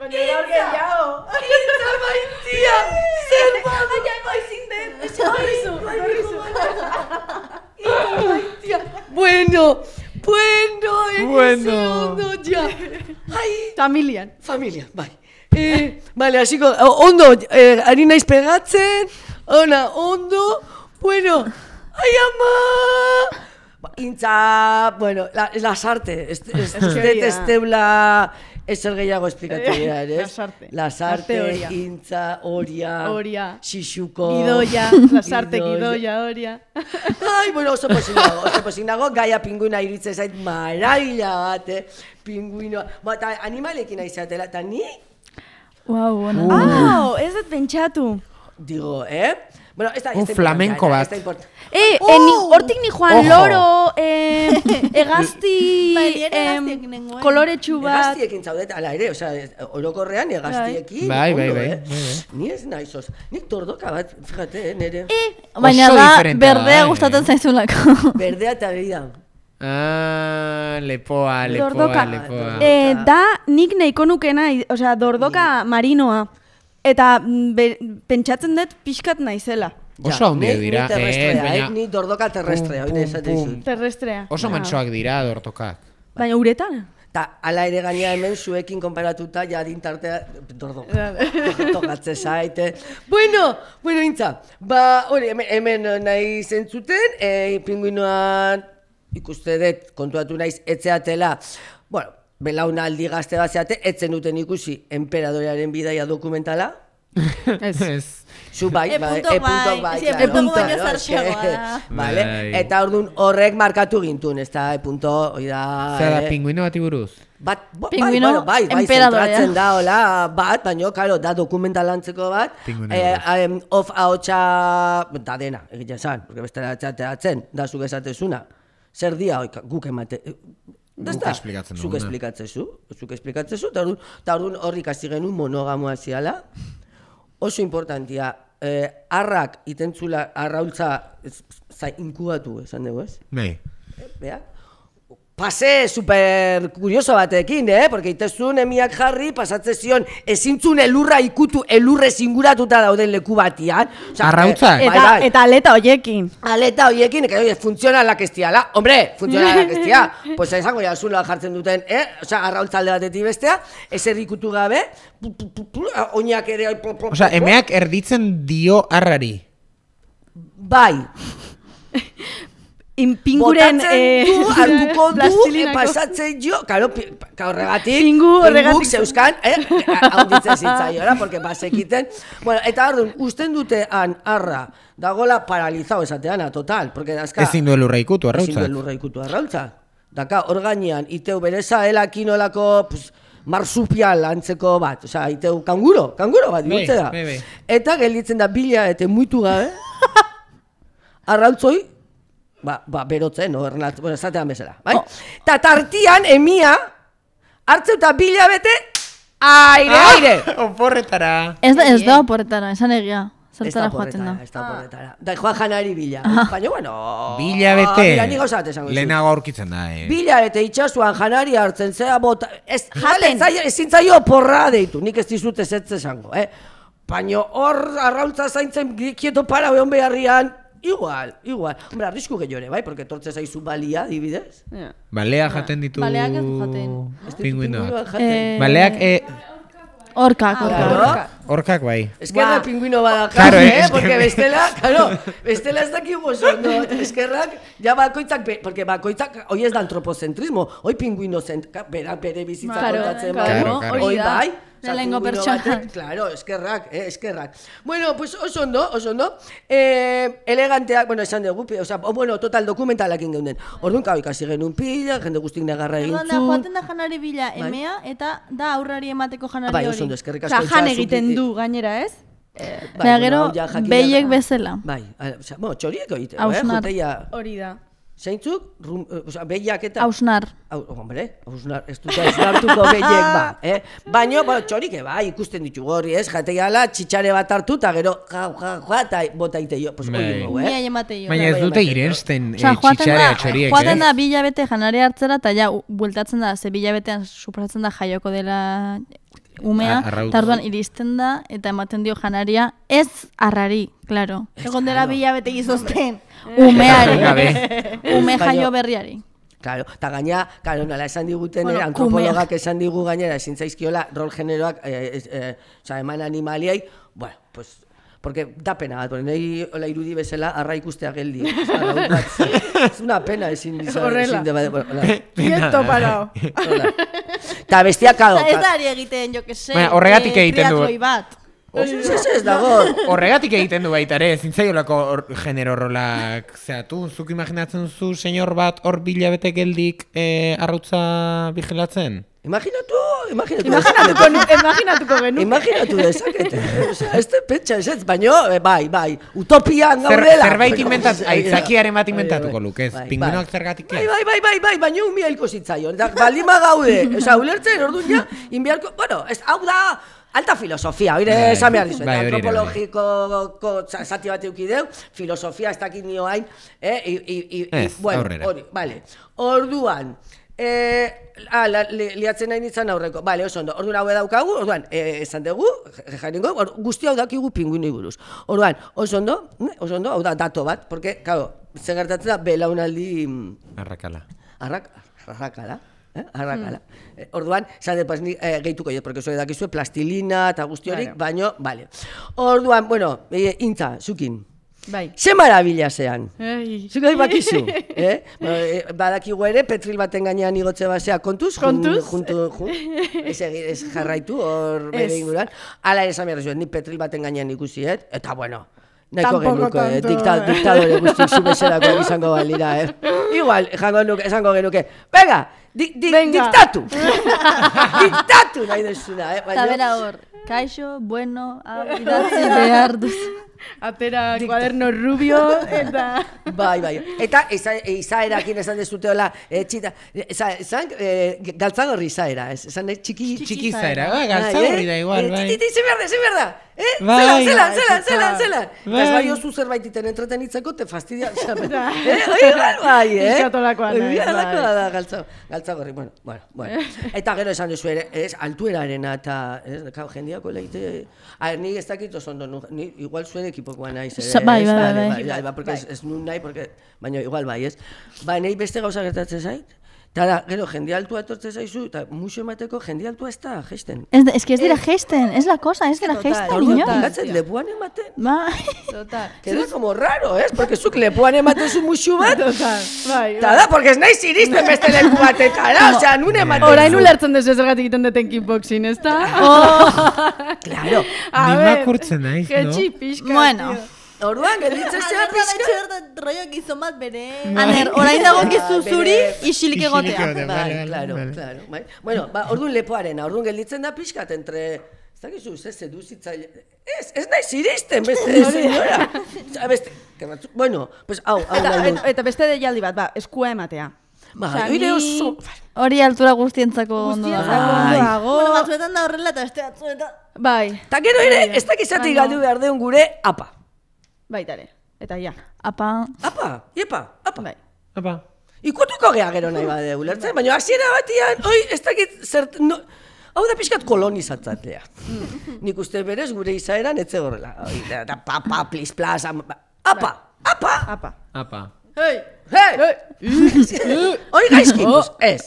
Manuela Orguellao. Selma y tía. Selma. Allá voy sin dedo. Ay, riso, Ay, tía. Bueno. Bueno, en bueno. ya. Ay. Familia. Familia, bai. E, eh, vale, con eh, ondo, eh, Arina y naiz pegatzen, ona, ondo, bueno, ay ama! Inta, bueno, la, lasarte, ez, ez, Ez zer gehiago esplikatu dira, ere? Lasarte. Lasarte, intza, horia, horia, xixuko... Gidoia, lasarte, gidoia, horia. Ai, bueno, oso posik nago, oso posik nago, gaia pinguina iritzen zait, maraila bat, eh? Pinguinoa, ba, eta animalekin nahi zatela, eta ni? Wow, bueno. Uh. Ah, ez dut pentsatu. Digo, eh? Bueno, esta, esta un flamenco bat. Eh, oh, eh, oh, hortik ni Juan ojo. Loro, eh, egazti, koloretsu bat. Egazti ekin zaudet, ala ere, oza, sea, orokorrean egazti ekin. Bai, bai, bai. Ni ez naizos, zoz. Ni tordoka bat, fíjate, eh, nere. Eh, baina da, berdea eh. gustaten zaizun lako. Berdea eta bida. Ah, lepoa, lepoa, lepoa. Eh, da, nik neikonukena, oza, sea, dordoka marinoa. Eta mm, be, pentsatzen dut pixkat naizela. Oso ja, dira. Ni terrestrea, eh, baina... eh, ni dordoka terrestrea. Pum, pum, pum. Terrestrea. Oso ja. mantsoak dira dortokak. Baina uretan? Ta, ala ere gaina hemen zuekin konparatuta ja dintartea dordo tokatze zaite. Bueno, bueno, intza. Ba, hori, hemen, hemen nahi zentzuten, e, pinguinoan ikuste dut kontuatu naiz etzeatela. Bueno, Belauna aldi bat zeate, etzen duten ikusi Emperadorearen bidaia dokumentala. Ez. Zu bai, e bai. epuntok bai. Epuntok bai. E punto bai. E punto eh. bai. E punto bai. E punto bai. E punto bai. E punto bai. E bai. bai. bai. bai. zentratzen da, hola, bat, baino, karo, da dokumental antzeko bat, punto bai. E punto bai. E punto bai. E punto bai. E punto bai. E punto bai. Zuk esplikatzen Zuk esplikatzen zu, zuk esplikatzen zu, eta orduan horrik hasi genuen monogamoa ziala. Oso importantia, eh, arrak itentzula, arraultza, za esan dugu ez? Bai. Eh, pase super curioso batekin, eh? Porque itezun emiak jarri, pasatze zion, ezintzun elurra ikutu, elurre zinguratuta dauden leku batian. O sea, Arrautza, eh? Bai, eta, bai. eta aleta hoiekin Aleta oiekin, eka oie, funtziona la kestia, la? Hombre, funtziona la kestia. pues ezan goia, zula jartzen duten, eh? O sea, arrautza alde bat bestea, ez errikutu gabe, oinak ere... O sea, erditzen dio arrari. Bai, Inpinguren eh hartuko du pasatzen jo, claro, ka horregatik. Pingu horregatik zeuskan, eh? Auditzen ora, porque pasekiten. Bueno, eta ordun usten dute han arra dagola paralizado esateana total, porque azka Ezin du lurra ikutu arrautza. Ezin du lurra ikutu arrautza. Daka hor gainean iteu elakino elakinolako pues, marsupial antzeko bat, osea iteu kanguro, kanguro bat da. Eta gelditzen da bila eta muitu gabe. Arrautzoi ba, ba, berotzen, no, erren altzen, bueno, esatean bezala, bai? Oh. Ta tartian, emia, hartzeu eta bila bete, aire, ah! aire! Oporretara! Ez da, ez da oporretara, esan egia. Estaba jugando. Estaba jugando. Da Juan Janari Villa. Ah. Baño bueno. Villa BT. Ah, mira, gozate, Lena gozate. Lena gozate, da, eh. Villa BT itxa Juan Janari hartzen zea bota. Ez jaten zaio, ezin zaio porra deitu. Nik ez dizut ez ez esango, eh. Baño hor arrauntza zaintzen kieto para hombre beharrian, Igual, igual. Hombre, arrisku que llore, bai, porque tortzes su balia, dibidez. Yeah. Balea jaten ditu... Balea jaten. Pinguinoak. Eh... jaten. Eh... Balea jaten. Eh... Orkak, orkak. Ah, Orkak bai. Eskerra ba. pinguino bada jarri, eh? Eskerra. Porque bestela, claro, bestela ez dakik guzu, no? Eskerrak, ya bakoitzak, be, porque bakoitzak, hoi ez da antropocentrismo, hoi pinguino zentrak, bera, bere bizitzak claro, ontatzen, claro, bai, Claro, claro. Hoi bai. Ne lengo pertsona. Claro, eskerrak, eh, eskerrak. Bueno, pues oso ondo, oso ondo. Eh, elegantea, bueno, esan de gupi, o sea, o bueno, total documental hakin geunden. Orduan, kau ikasi genun pila, jende guztik negarra egin zu. da, joaten da janari bila, bai. emea, eta da aurrari emateko janari hori. Bai, oso ondo, eskerrik asko. Ja, jane egiten du gainera, ez? Eh, bai, gero beiek bezela. Bai, eh, o bueno, txoriek oite, eh, jutea. Hori da. Zeintzuk, eh, o sea, beiak eta Ausnar. Au, hombre, Ausnar, ez dut ez hartuko beiek ba, eh? Baino, bueno, txorik e eh, bai, ikusten ditu gorri, ez? Jateiala, txitsare bat hartu ta gero ja ja ja ta botaite jo, pues oye, no, bai. eh? Baina ez bai, dute bai, irensten txitsare txorieke. Ja, Juanana Villa bete janare hartzera ta ja bueltatzen da, ze Villa betean suprasatzen da jaioko dela umea, eta orduan iristen da, eta ematen dio janaria, ez arrari, claro. Egon dela bila bete gizosten, umeari, ume jaio berriari. Claro, ta gaña, claro, nala esan diguten bueno, eh, antropologak esan digu gainera ezin zaizkiola rol generoak, eh, eh, o sea, eman animaliai, bueno, pues porque da pena, bueno, nahi la irudi bezala arra ikustea geldi. Ez una pena es sin sin de Siento para. Ta bestia kado. Ez dari egiten, jo que sé. Bueno, horregatik eh, egiten du. Oso, ez ez dago. Horregatik egiten du baita ere, zintzaiolako or, genero rolak. Zea, tu, zuk imaginatzen zu, señor bat, hor bilabete geldik eh, arrautza vigilatzen? Imaginatu, imaginatu. Imaginatuko, imaginatuko genuke. Imaginatu dezaket. Osa, ez te pentsa ez ez, baino, eh, bai, bai, utopian gaudela. Zer, zerbait inventatu, bai, aizakiaren bai, bai, bat inventatuko luk, Bai, Pinguinoak bai. zergatik Bai, bai, bai, bai, bai, baino umia hilko zitzaion. Da, balima gaude, osa, ulertzen, orduan ja, inbiarko, bueno, es hau da, Alta filosofia, oire, eh, esan behar dizu, bai, antropologiko zati bat eukideu, filosofia ez dakit ni hain, eh, i, i, i, bueno, vale. Orduan, eh, Ah, la, li, liatzen nahi nintzen aurreko. Bale, oso ondo. Orduan, hau daukagu, orduan, e, esan dugu, jaringo, or, guzti hau dakigu pinguini buruz. Orduan, oso ondo, mm, oso ondo, hau da, dato bat, porque, kago, zen gertatzen da, belaunaldi... Mm, arrakala. Arrak, arrakala. Eh? Mm. Arrakala. Mm. orduan, zan de pasni, eh, gehituko jo, porque zoi dakizue, plastilina eta guzti horik, claro. baino, bale. Orduan, bueno, e, intza, zukin. Bai. Ze marabila zean. Ei. Zuko dibakizu. Eh? Ba, eh? Badakigu ere, petril baten gainean igotze basea. Kontuz? Kontuz? Jun, juntu, jun? Ese, es jarraitu hor bere inguran. Ala esan mirar zuen, ni petril baten gainean ikusi, eh? Eta bueno. Naiko genuko, eh? Dikta, eh? Diktadore guztik zubezerako izango balira, eh? Igual, jango nuke, esango genuke. Venga! Di, di, Venga. Diktatu! diktatu! Naide zuna, eh? Baina, Kaixo, bueno, abidatzi behar duz. Atera kuaderno rubio, eta... Bai, bai. Eta izaera, kien esan dezute hola, eh, txita. Ezan, eh, eh galtzan horri izaera, esan eh, txiki, txiki, izaera. Ba, bai, galtzan da eh? igual, eh, bai. Txiki, txiki, txiki, txiki, Eh, bai, zela, zela, bai, zela, zela, zela, zela, zela. Bai. Ez bai oso zerbait iten entretenitzeko te fastidia. Bai. Eh, oi, bai, eh. Bai, Ixatolako eh? da, galtza, galtza gorri. Bueno, bueno, bueno. Eta gero esan duzu ere, es, altuerarena eta, es, niako leite... A, ni ez dakit oso ondo, ni, igual zuen ekipokoa naiz. Ere, eh? bai, bai, bai, bai, bai, bai, bai, bai, porque es bai, bai, porque baño igual bai, es. bai, nei beste gausa gertatzen bai, Eta da, gero, jende altua etortzen zaizu, eta muso emateko jende altua ez da, jesten. Ez, ez dira jesten, ez la cosa, ez dira jesten, nio. Total, total, total. lepuan ematen. Ba. Total. Que da como raro, ez? Porque zuk lepuan ematen zu musu bat. Total. Bai, bai. da, porque ez nahi zirizten beste leku bat, eta da, o sea, nun ematen zu. Horain ulertzen desu ezergatik iten deten kickboxing, ez da? Oh. claro. A Ni ver. Ni makurtzen no? bueno. Orduan, gelditzen zeba pixka. Eta da txerda gizon bat bere. Bai. Aner, orain dago gizu zuri, isilik egotea. Bai, bai, bai, claro, claro. Bueno, ba, orduan lepoaren, orduan gelditzen da pixka, entre... Ez da gizu, ez ez edu zitzaile... Ez, ez nahi zirizten, beste, ez nora. beste, kematzu, bueno, pues hau, hau hau, Eta beste de jaldi bat, ba, eskua ematea. Ba, hire oso... Hori altura guztientzako ondo da. Guztientzako ondo Bueno, batzuetan da horrela eta beste batzuetan. Bai. Ta gero ere, ez da gizatik gaitu behar deun gure, apa. Baitare. Eta ja. Apa. Apa. Iepa. Apa. Bai. Apa. Ikutuko gea gero nahi bade ulertzen, baina hasiera batian, oi, ez dakit zert, no, hau da pixkat kolonizatzatlea. Nik uste berez gure izaeran etze horrela. Oi, da, da, pa, pa, plaz, ba- bai. apa, apa, apa, apa, apa, apa, apa, apa, Eh. Hori gaizki ez.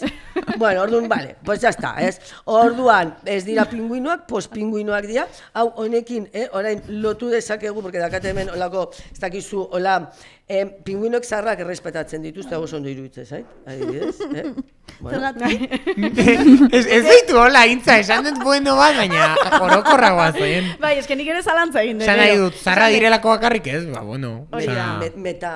Bueno, orduan, bale, pues ya está, ez. Orduan, ez dira pinguinoak, pos pinguinoak dira. Hau, honekin, eh, orain, lotu dezakegu, porque dakate hemen, olako, ez dakizu, hola, eh, pinguinoek zarrak errespetatzen dituzte, hau zondo iruditzen, zait? Eh? eh? Bueno. ez, es zaitu, hola, intza, esan dut buen doba, gaina, orokorra guazen. Bai, ez que nik ere zalantza egin. Zan zarra direlako bakarrik ez, ba, bueno. Oida. Meta, meta,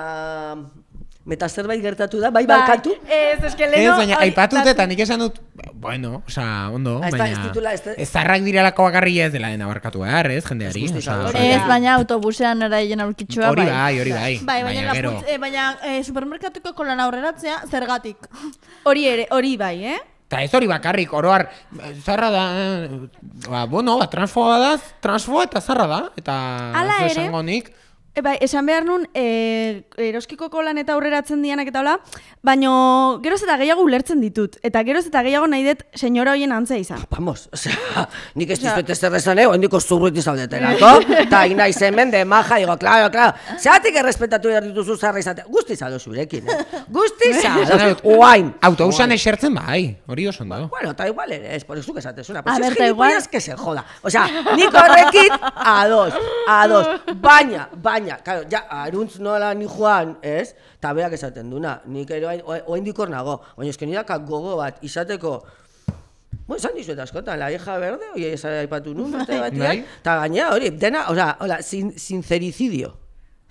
Meta zerbait gertatu da, bai balkatu. Ez, ez, ez, baina, aipatu eta nik esan dut, bueno, sea, ondo, ah, baina, ez, titula, ez, ez ez dela dena barkatu behar, ez, jendeari. Ez, ez baina, autobusean era egin aurkitzua, bai. Hori bai, hori bai. Bai, baina, baina, gero... Eh, baina eh, supermerkatuko kolan aurreratzea, zergatik. Hori ere, hori bai, eh? Eta ez hori bakarrik, oroar, zarra da, eh, ba, bueno, ba, transfoa da, transfoa eta zarra da, eta... Ala ere. Esangonik, E, bai, esan behar nun, e, eroskiko kolan eta aurreratzen dianak eta hola, baina geroz eta gehiago ulertzen ditut, eta geroz eta gehiago nahi dut senyora hoien antza izan. Ha, ah, vamos, ose, nik ez dizpet ez errezan ego, eh, hendiko zurruit izaldeten, ato? Ta ina izen mende, maja, digo, klaro, klaro, zehatik errespetatu behar dituzu zarra izatea, guzti zaldo zurekin, eh? guzti zaldo, oain. Autobusan esertzen bai, hori oso ondago. Bueno, eta igual ere, ez, porizu kesatezuna, pues ez gilipollas que se joda. Osea, nik horrekin, a dos, a dos, baina, baina, baina, karo, ja, aruntz nola ni joan, ez? Ta beak esaten duna, ni kero hain, dikor nago. Baina ezken nirak gogo bat, izateko... Bo, esan dizuet askotan, la hija berde, oi eza daipatu nun, bai, bat egin bat egin. Ta hori, dena, oza, hola, sin, sincericidio.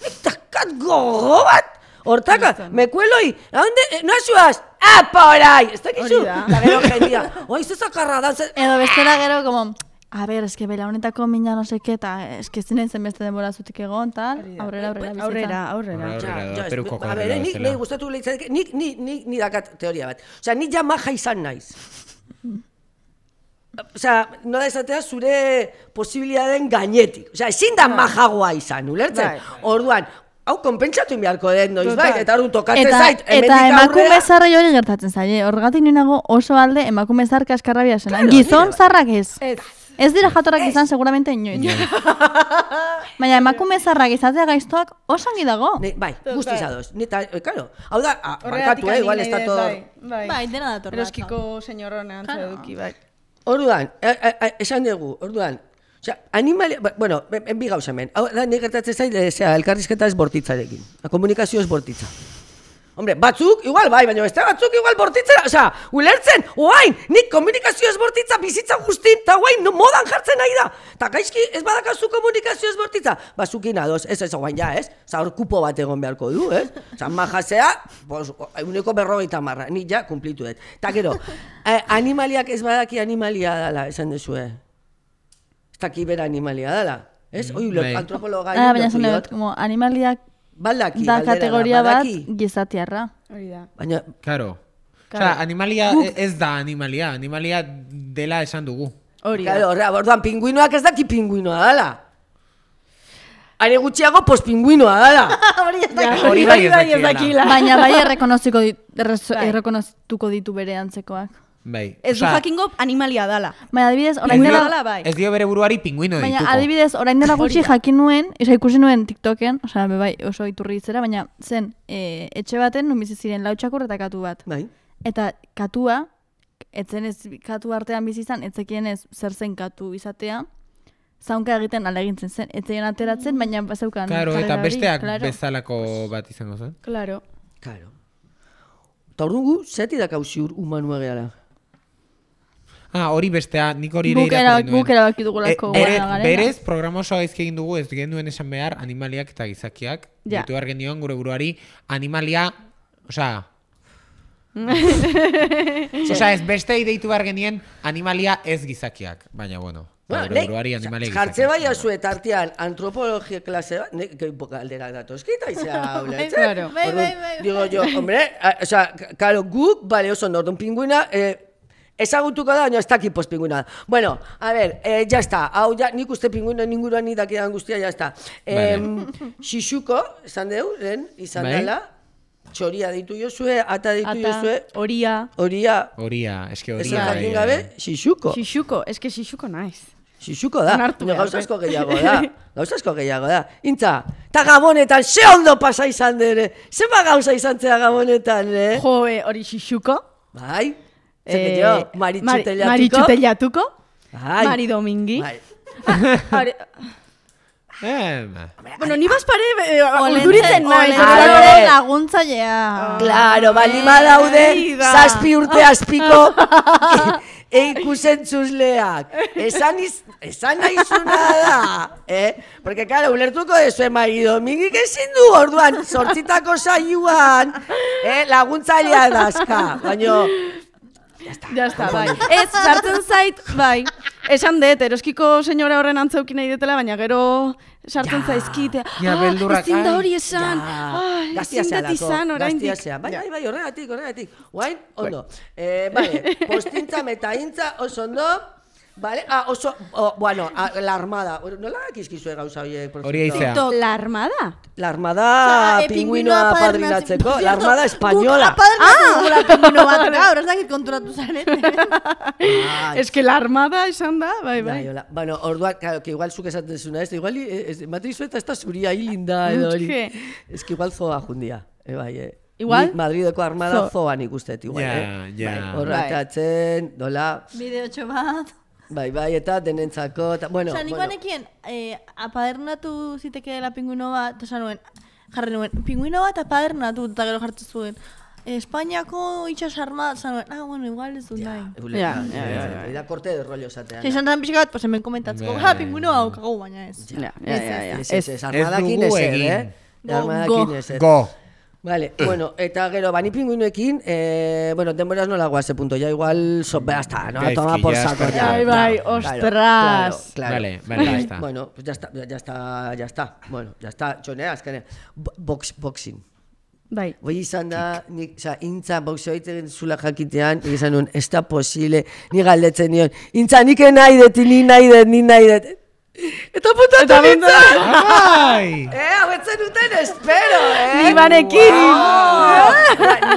Eta gogo bat! Hortaka, bai, bai. mekueloi, ahonde, eh, no asuaz, apa orai! Ez da Hori da. Hori da, hori da, hori da, da, a ber, eske bela honetako mina no sé qué eske zen zen beste denbora zutik egon tal, aurrera aurrera bai, bizitza. Aurrera, aurrera. aurrera, ja, aurrera ja, ja, a ber, ni ni gustatu leitzak, ni ni ni ni dakat teoria bat. O sea, ni ja maja izan naiz. O sea, no da esatea zure posibilidaden gainetik. O sea, ezin da bai. majagoa izan, ulertzen? Bai, orduan, hau konpentsatu inbiarko den, noiz bai, eta hori tokatzen eta, zait, Eta emakume aurrera... zarra joan gertatzen zaile, horregatik nienago oso alde emakume zarka eskarrabia zen. Claro, Gizon zarrak ez. Ez, Ez dira jatorrak izan, es. seguramente inoin. Baina emakume zarrak izatea gaiztoak oso ongi dago. Ne, bai, guzti izadoz. Neta, e, eh, claro, hau da, ah, markatu, eh, igual, ez da todo... Bai, bai, bai dena da torratza. Eroskiko senyorrone antzera claro. duki, bai. Orduan, eh, eh, esan dugu, orduan, Osea, animale... Ba, bueno, enbi gauzamen. Hau da, nire gertatzen zain, elkarrizketa ez bortitzarekin. La komunikazio ez bortitza. Hombre, batzuk, igual, bai, baina beste batzuk, igual, bortitzera, oza, ulertzen, oain, nik komunikazio ezbortitza bizitza guztin, eta oain, no, modan jartzen nahi da. Ta gaizki, ez badakazu komunikazio ezbortitza. Ba, zukin ados, ez, ez, oain, ja, ez. Oza, hor kupo bat egon beharko du, ez. Oza, majasea, bos, uneko berrogeita marra, nik ja, kumplitu, ez. Ta, gero, eh, animaliak ez badaki animalia dala, esan dezu, eh? Ez da bera animalia dala. Ez? Mm, Oi, lor, bai. antropologa... Ah, como animaliak Baldaki, da kategoria bat gizatiarra. Hori da. Baina... Karo. animalia e- ez da animalia. Animalia dela esan dugu. Hori da. Horra, borduan, pinguinoak ez daki pinguinoa dala. Are gutxiago pospinguinoa dala. Hori ez daki. Hori bai ez bai daki. Baina bai errekonozituko bai. ditu bere antzekoak. Bai. Ez du jakingo animalia dala. Baina adibidez, orain dela... dala, bai. Ez dio bere buruari pinguino dituko. Baina adibidez, orain dela gutxi jakin nuen, oza, ikusi nuen TikToken, oza, bai, oso iturri itzera, baina zen, e, etxe baten, nun bizi ziren lautxakur eta katu bat. Bai. Eta katua, etzen ez katu artean bizi izan, etzekien ez zer zen katu izatea, zaunka egiten alegintzen zen, etzen ateratzen, mm. baina bazaukan... Claro, eta besteak claro. bezalako bat izango zen. Claro. Claro. Eta orduan gu, zeti dakau humanua gehala? Ah, hori bestea, nik hori ere irakurri nuen. Guk erabaki dugu lako e, eh, berez, berez, programa egin dugu, ez duen duen esan behar, animaliak eta gizakiak. Ja. Ditu argen dioan gure buruari, animalia, osea... osea, ez beste ideitu behar genien, animalia ez gizakiak, baina bueno. Bueno, ba, ne, ne, jartze bai artean, antropologia klase bat, ne, gehi galderak datozkita, izea, hula, bai, etxe? Eh? Bai, bai, bai, bai, bai, bai, bai, bai, bai, bai, bai, bai, bai, bai, bai, bai, eh, ezagutuko da, baina ez dakit post pinguina. Bueno, a ver, eh, ya está. Hau, ya, nik uste pinguina ninguruan ni dakidan guztia, ya está. Eh, Xixuko, esan deu, lehen, izan vale. Bai. dela. Txoria ditu jozue, ata ditu jozue. Horia. Horia. Horia, eske horia. Ezan jakin bai. gabe, xixuko. Xixuko, eske xixuko naiz. Xixuko da, gauza eh. asko gehiago da. Gauza asko gehiago da. Intza, eta gabonetan, ze ondo pasa izan dere. Ze ba gauza izan zera gabonetan, eh? Jo, eh, hori xixuko. Bai. Zekio, oh, eh, Mari Txuteliatuko. Mari Txuteliatuko. Domingi. Eh, bueno, ni vas pare eh, urduritzen nahi, laguntza ya Claro, bali daude zazpi urte azpiko eikusen zuzleak. Esan, iz, esan aizuna eh? Porque, claro, ulertuko mai domingi Que sin du, orduan, sortzitako saioan, eh? laguntza jea dazka. Baina, Ya está, Ya está, bai. Ez, sartzen zait, bai. Esan dut, eroskiko senyora horren antzeuki nahi detela, baina gero sartzen ja, zaizkit. Ja, ah, beldurrak. Ah, ezin da hori esan. Ja, ah, ezin dati izan, orain dik. Bai, bai, bai, horregatik, horregatik. Guain, ondo. Bai. Eh, bai, postintza, metaintza, oso ondo. Vale, a ah, oso oh, bueno, a la armada, no la que es que suega usa hoye, por cierto. La armada. La armada eh, pingüino a padrinatzeko, la armada española. Ah, la pingüino va a tocar, ahora está que contra tus anetes. Es que la armada es anda, bai bai. bai bueno, ordua claro, que igual su que es una esto, igual es eh, matrizueta esta suria ahí linda edo hoy. Es que igual zoa un día. Eh bai. Eh. Igual. Madrid de Coarmada Zoani so. gustet igual, yeah, eh. Yeah. Bai, horratatzen, right. dola. Bideo txo Bai, bai, eta denentzako, eta, bueno. Osa, nik banekien, bueno. eh, apadernatu ziteke dela pinguino bat, osa nuen, jarri nuen, pinguino bat apadernatu, eta gero jartu zuen. Espainiako itxas armada, osa nuen, ah, bueno, igual ez dut nahi. Ja, ja, ja. korte de rollo zatean. Ja, zan pixka bat, pues hemen komentatzko, ja, ah, pinguino hau kagau baina ez. Ja, ja, ja, Ez, ez, ez, ez, ez, ez, Vale, bueno, eta gero, bani pinguinoekin, eh, bueno, denbora no la guase punto, ya igual, so, ya está, no, a tomar por saco. Ya, ya, ya, ya, ostras. Claro, claro, Vale, vale, ya está. Bueno, pues ya está, ya está, ya está, bueno, ya está, chonea, es que, box, boxing. Bai. Hoi izan da, nik, oza, intza, boxeo egiten zula jakitean, izan nuen, ez da posible, ni galdetzen nion, intza, nik nahi dut, ni nahi dut, ni nahi dut, Eta puta nintzen! Eta puntatu nintzen! Bai! Eh, hau etzen duten espero, eh? Ni banekin!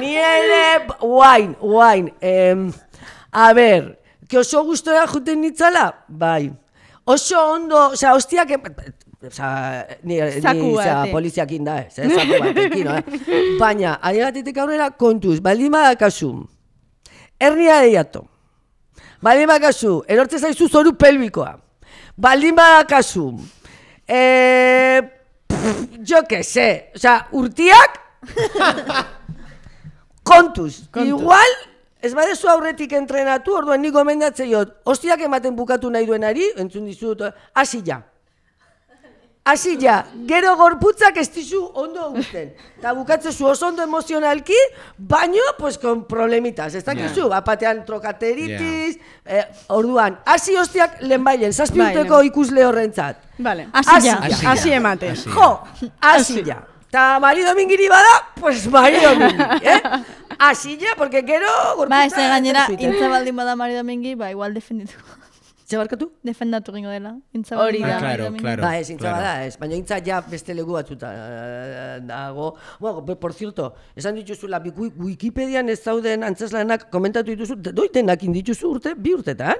Ni ere, guain, guain. A ber, que oso gustora juten nitzala? Bai. Oso ondo, oza, sea, hostiak... Oza, ni, ni oza, poliziak inda, eh? Zaku batekin, eh? Baina, ari batetik aurrera, kontuz, baldin badakazu, hernia deiatu. Baldin badakazu, erortzezaizu zoru pelbikoa. Baldin badakazu. E, eh, jo que se. O sea, urtiak. Kontuz. Kontuz. Igual... Ez bade aurretik entrenatu, orduan niko mendatzeiot, hostiak ematen bukatu nahi duenari, entzun dizut, hasi ja. Asi ja, gero gorputzak ez dizu ondo guzten. Eta bukatzezu oso ondo emozionalki, baino, pues, kon problemitas. Ez dakizu, yeah. apatean trokateritiz, yeah. eh, orduan. Asi hostiak lehen bailen, zazpiunteko ikusle horrentzat. Vale. Asi, asi ja, asi, emate. Jo, asi, ja. Eta mari domingiri bada, pues mari domingiri, eh? Asi ja, porque gero gorputzak... Ba, ez da gainera, intzabaldin bada mari domingi, ba, igual definituko. Zer barkatu? Defendatu gingo dela. Intza Hori da. Ah, claro, bai, claro. Ba, ez, intza claro. Baina intza ja beste legu batzuta. Eh, dago. Bueno, por cierto, esan dituzu la Wikipedian ez zauden antzeslanak komentatu dituzu, doiten dituzu urte, bi urtetan.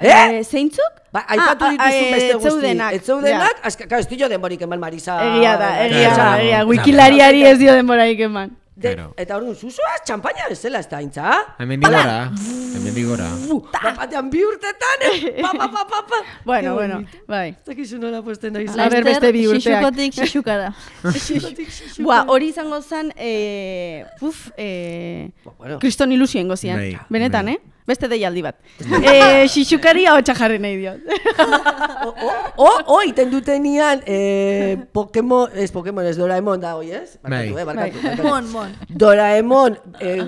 Eh? eh Zeintzuk? Ba, ah, aipatu ah, dituzu eh, beste guzti. Ah, ez zaudenak. Ez zaudenak, ez eman. ez zaudenak, ez zaudenak, ez zaudenak, ez ez zaudenak, De, claro. Eta hori duz, usuaz, txampaina bezala ez da intza. Hemen digora. Hemen digora. Bapatean bi urtetan. Eh? Pa, pa, pa, pa. Bueno, bueno. Bai. Zaki zu nola posten da izan. Laber beste bi urteak. Xuxukotik xuxukada. Xuxukotik xuxukada. Bua, hori izango zan, eh, puf, eh, ba, bueno. kriston ilusien gozian. Bai, Benetan, bai. eh? Beste de bat. eh, xixukari hau txajarri nahi dios. o, o, o, o, iten eh, Pokemon, es Pokemon, es Doraemon da, oi, es? Barkatu, eh, bai. barkatu. Mon, mon. Doraemon, eh,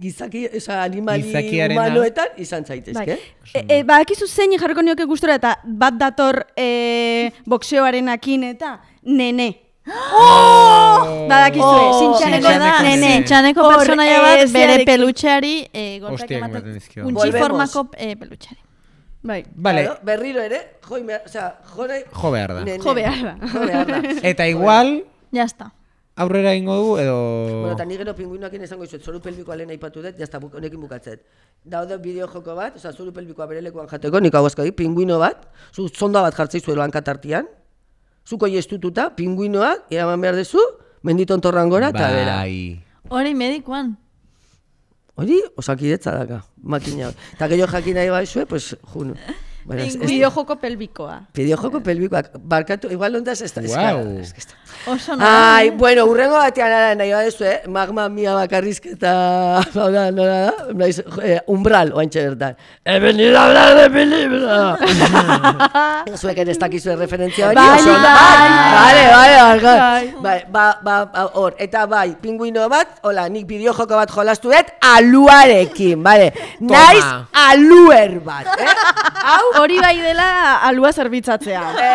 gizaki, oza, sea, animali humanoetan, izan zaitez, que? Bai. Eh, eh, ba, akizu zein jarroko nioke gustora eta bat dator eh, boxeoaren akin eta nene. Oh! Badakizu, oh! zintxaneko da, nene. Zintxaneko persona ya bat, bere peluchari, eh, gortak ematen dizkio. Unxi formako eh, peluchari. Bai. Vale. Claro, berriro ere, jo, me, o sea, jo, ne, jo behar da. Jo behar da. Eta igual... Ya está. Aurrera ingo du, edo... Bueno, tani gero pinguinoak ina izango izuet, zoru pelbiko alena ipatu dut, jazta, honekin buk, bukatzet. Daude bideo joko bat, oza, zoru pelbiko abereleko anjateko, niko hau azkagi, pinguino bat, zu zonda bat jartzei zuelo hankatartian, zuko jestututa, pinguinoak, eraman behar duzu, menditon torran gora, eta bai. bera. Hori medikoan. Hori, osakidetza daka, makina. Ta gero jakin nahi bai zue, pues, juno. Bueno, es, joko pelbikoa. Pidió joko pelbikoa. ¿ah? Barkatu, igual lontas esta. Wow. Es que, es Oso no. Ay, no. bueno, urrengo batean ara, nahi bat ez, eh? Magma mia bakarrizketa, nola, da? nola, eh, umbral, oa entxe He venido a hablar de mi libro. Zuek en esta kizue referentzia. Bai, bai, bai. Vale, bai, bai, bai. Bai, bai, bai, hor. Eta bai, pinguino bat, hola, nik bideo joko bat jolastu bet, aluarekin, bai. Naiz aluer bat, eh? Hau, hori bai dela alua zerbitzatzea.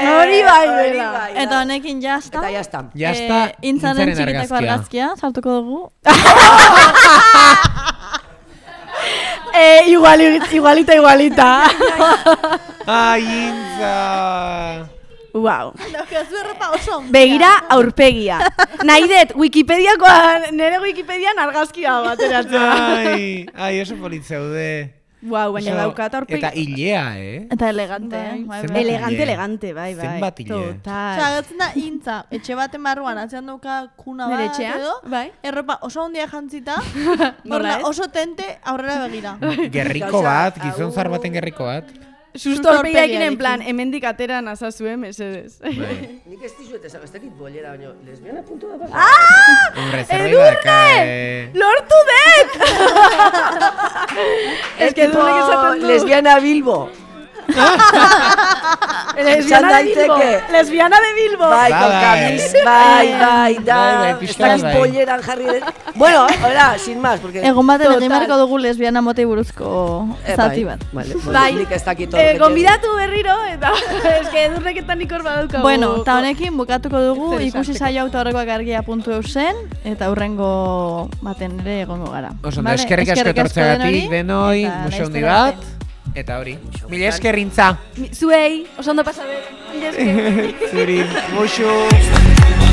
Eh, hori e, bai dela. Bai, eta honekin jazta. Eta jazta. Jazta eh, intzaren txikitako argazkia. saltuko dugu. e, eh, igual, igualita, igualita. Ai, intza. Wow. Begira aurpegia. Nahi dut, Wikipediakoan nire Wikipedian argazkia bateratzen. ai, ai, oso politzeude wow, baina so, daukat aurpegi. Eta ilea, eh? Eta elegante, eh? bai, bai. bai. Elegante, elegante, bai, bai. Zenbat Total. Osa, gatzen da, intza, etxe baten barruan, atzean dauka kuna bat, etxea? edo? Bai. Erropa, oso ondia jantzita, borla, oso tente, aurrera begira. Gerriko bat, gizon baten gerriko bat susto horpeia egin en plan, emendik dikatera nasa zuen, mesedes. Bai. Nik ez dizuet esan, ez dakit bollera, baina lesbiana puntu da pasada. Ah! Hombre, zer riba daka, eh? Lortu dek! Ez es que dure que esaten du. Lesbiana Bilbo. Lesbiana de Bilbo. Lesbiana de Bilbo. Bai, con camis. Bai, bai, da. Está en pollera en Harry. Bueno, hola, sin más. porque eh, bai, bat, en de tema de que lesbiana mote y buruzco. Está aquí, bat. Bai, con vida tu berriro. Es que es un requeta ni Bueno, ta aquí, bukatuko dugu. ikusi puse esa ya autorregua que a punto eusen. Eta urrengo maten de gongo gara. Os ondo, es que recasco torcegatik de noi. Mucho un Eta hori. Mila esker rintza. Zuei, osando pasabe. Mila esker. Zuri, musu.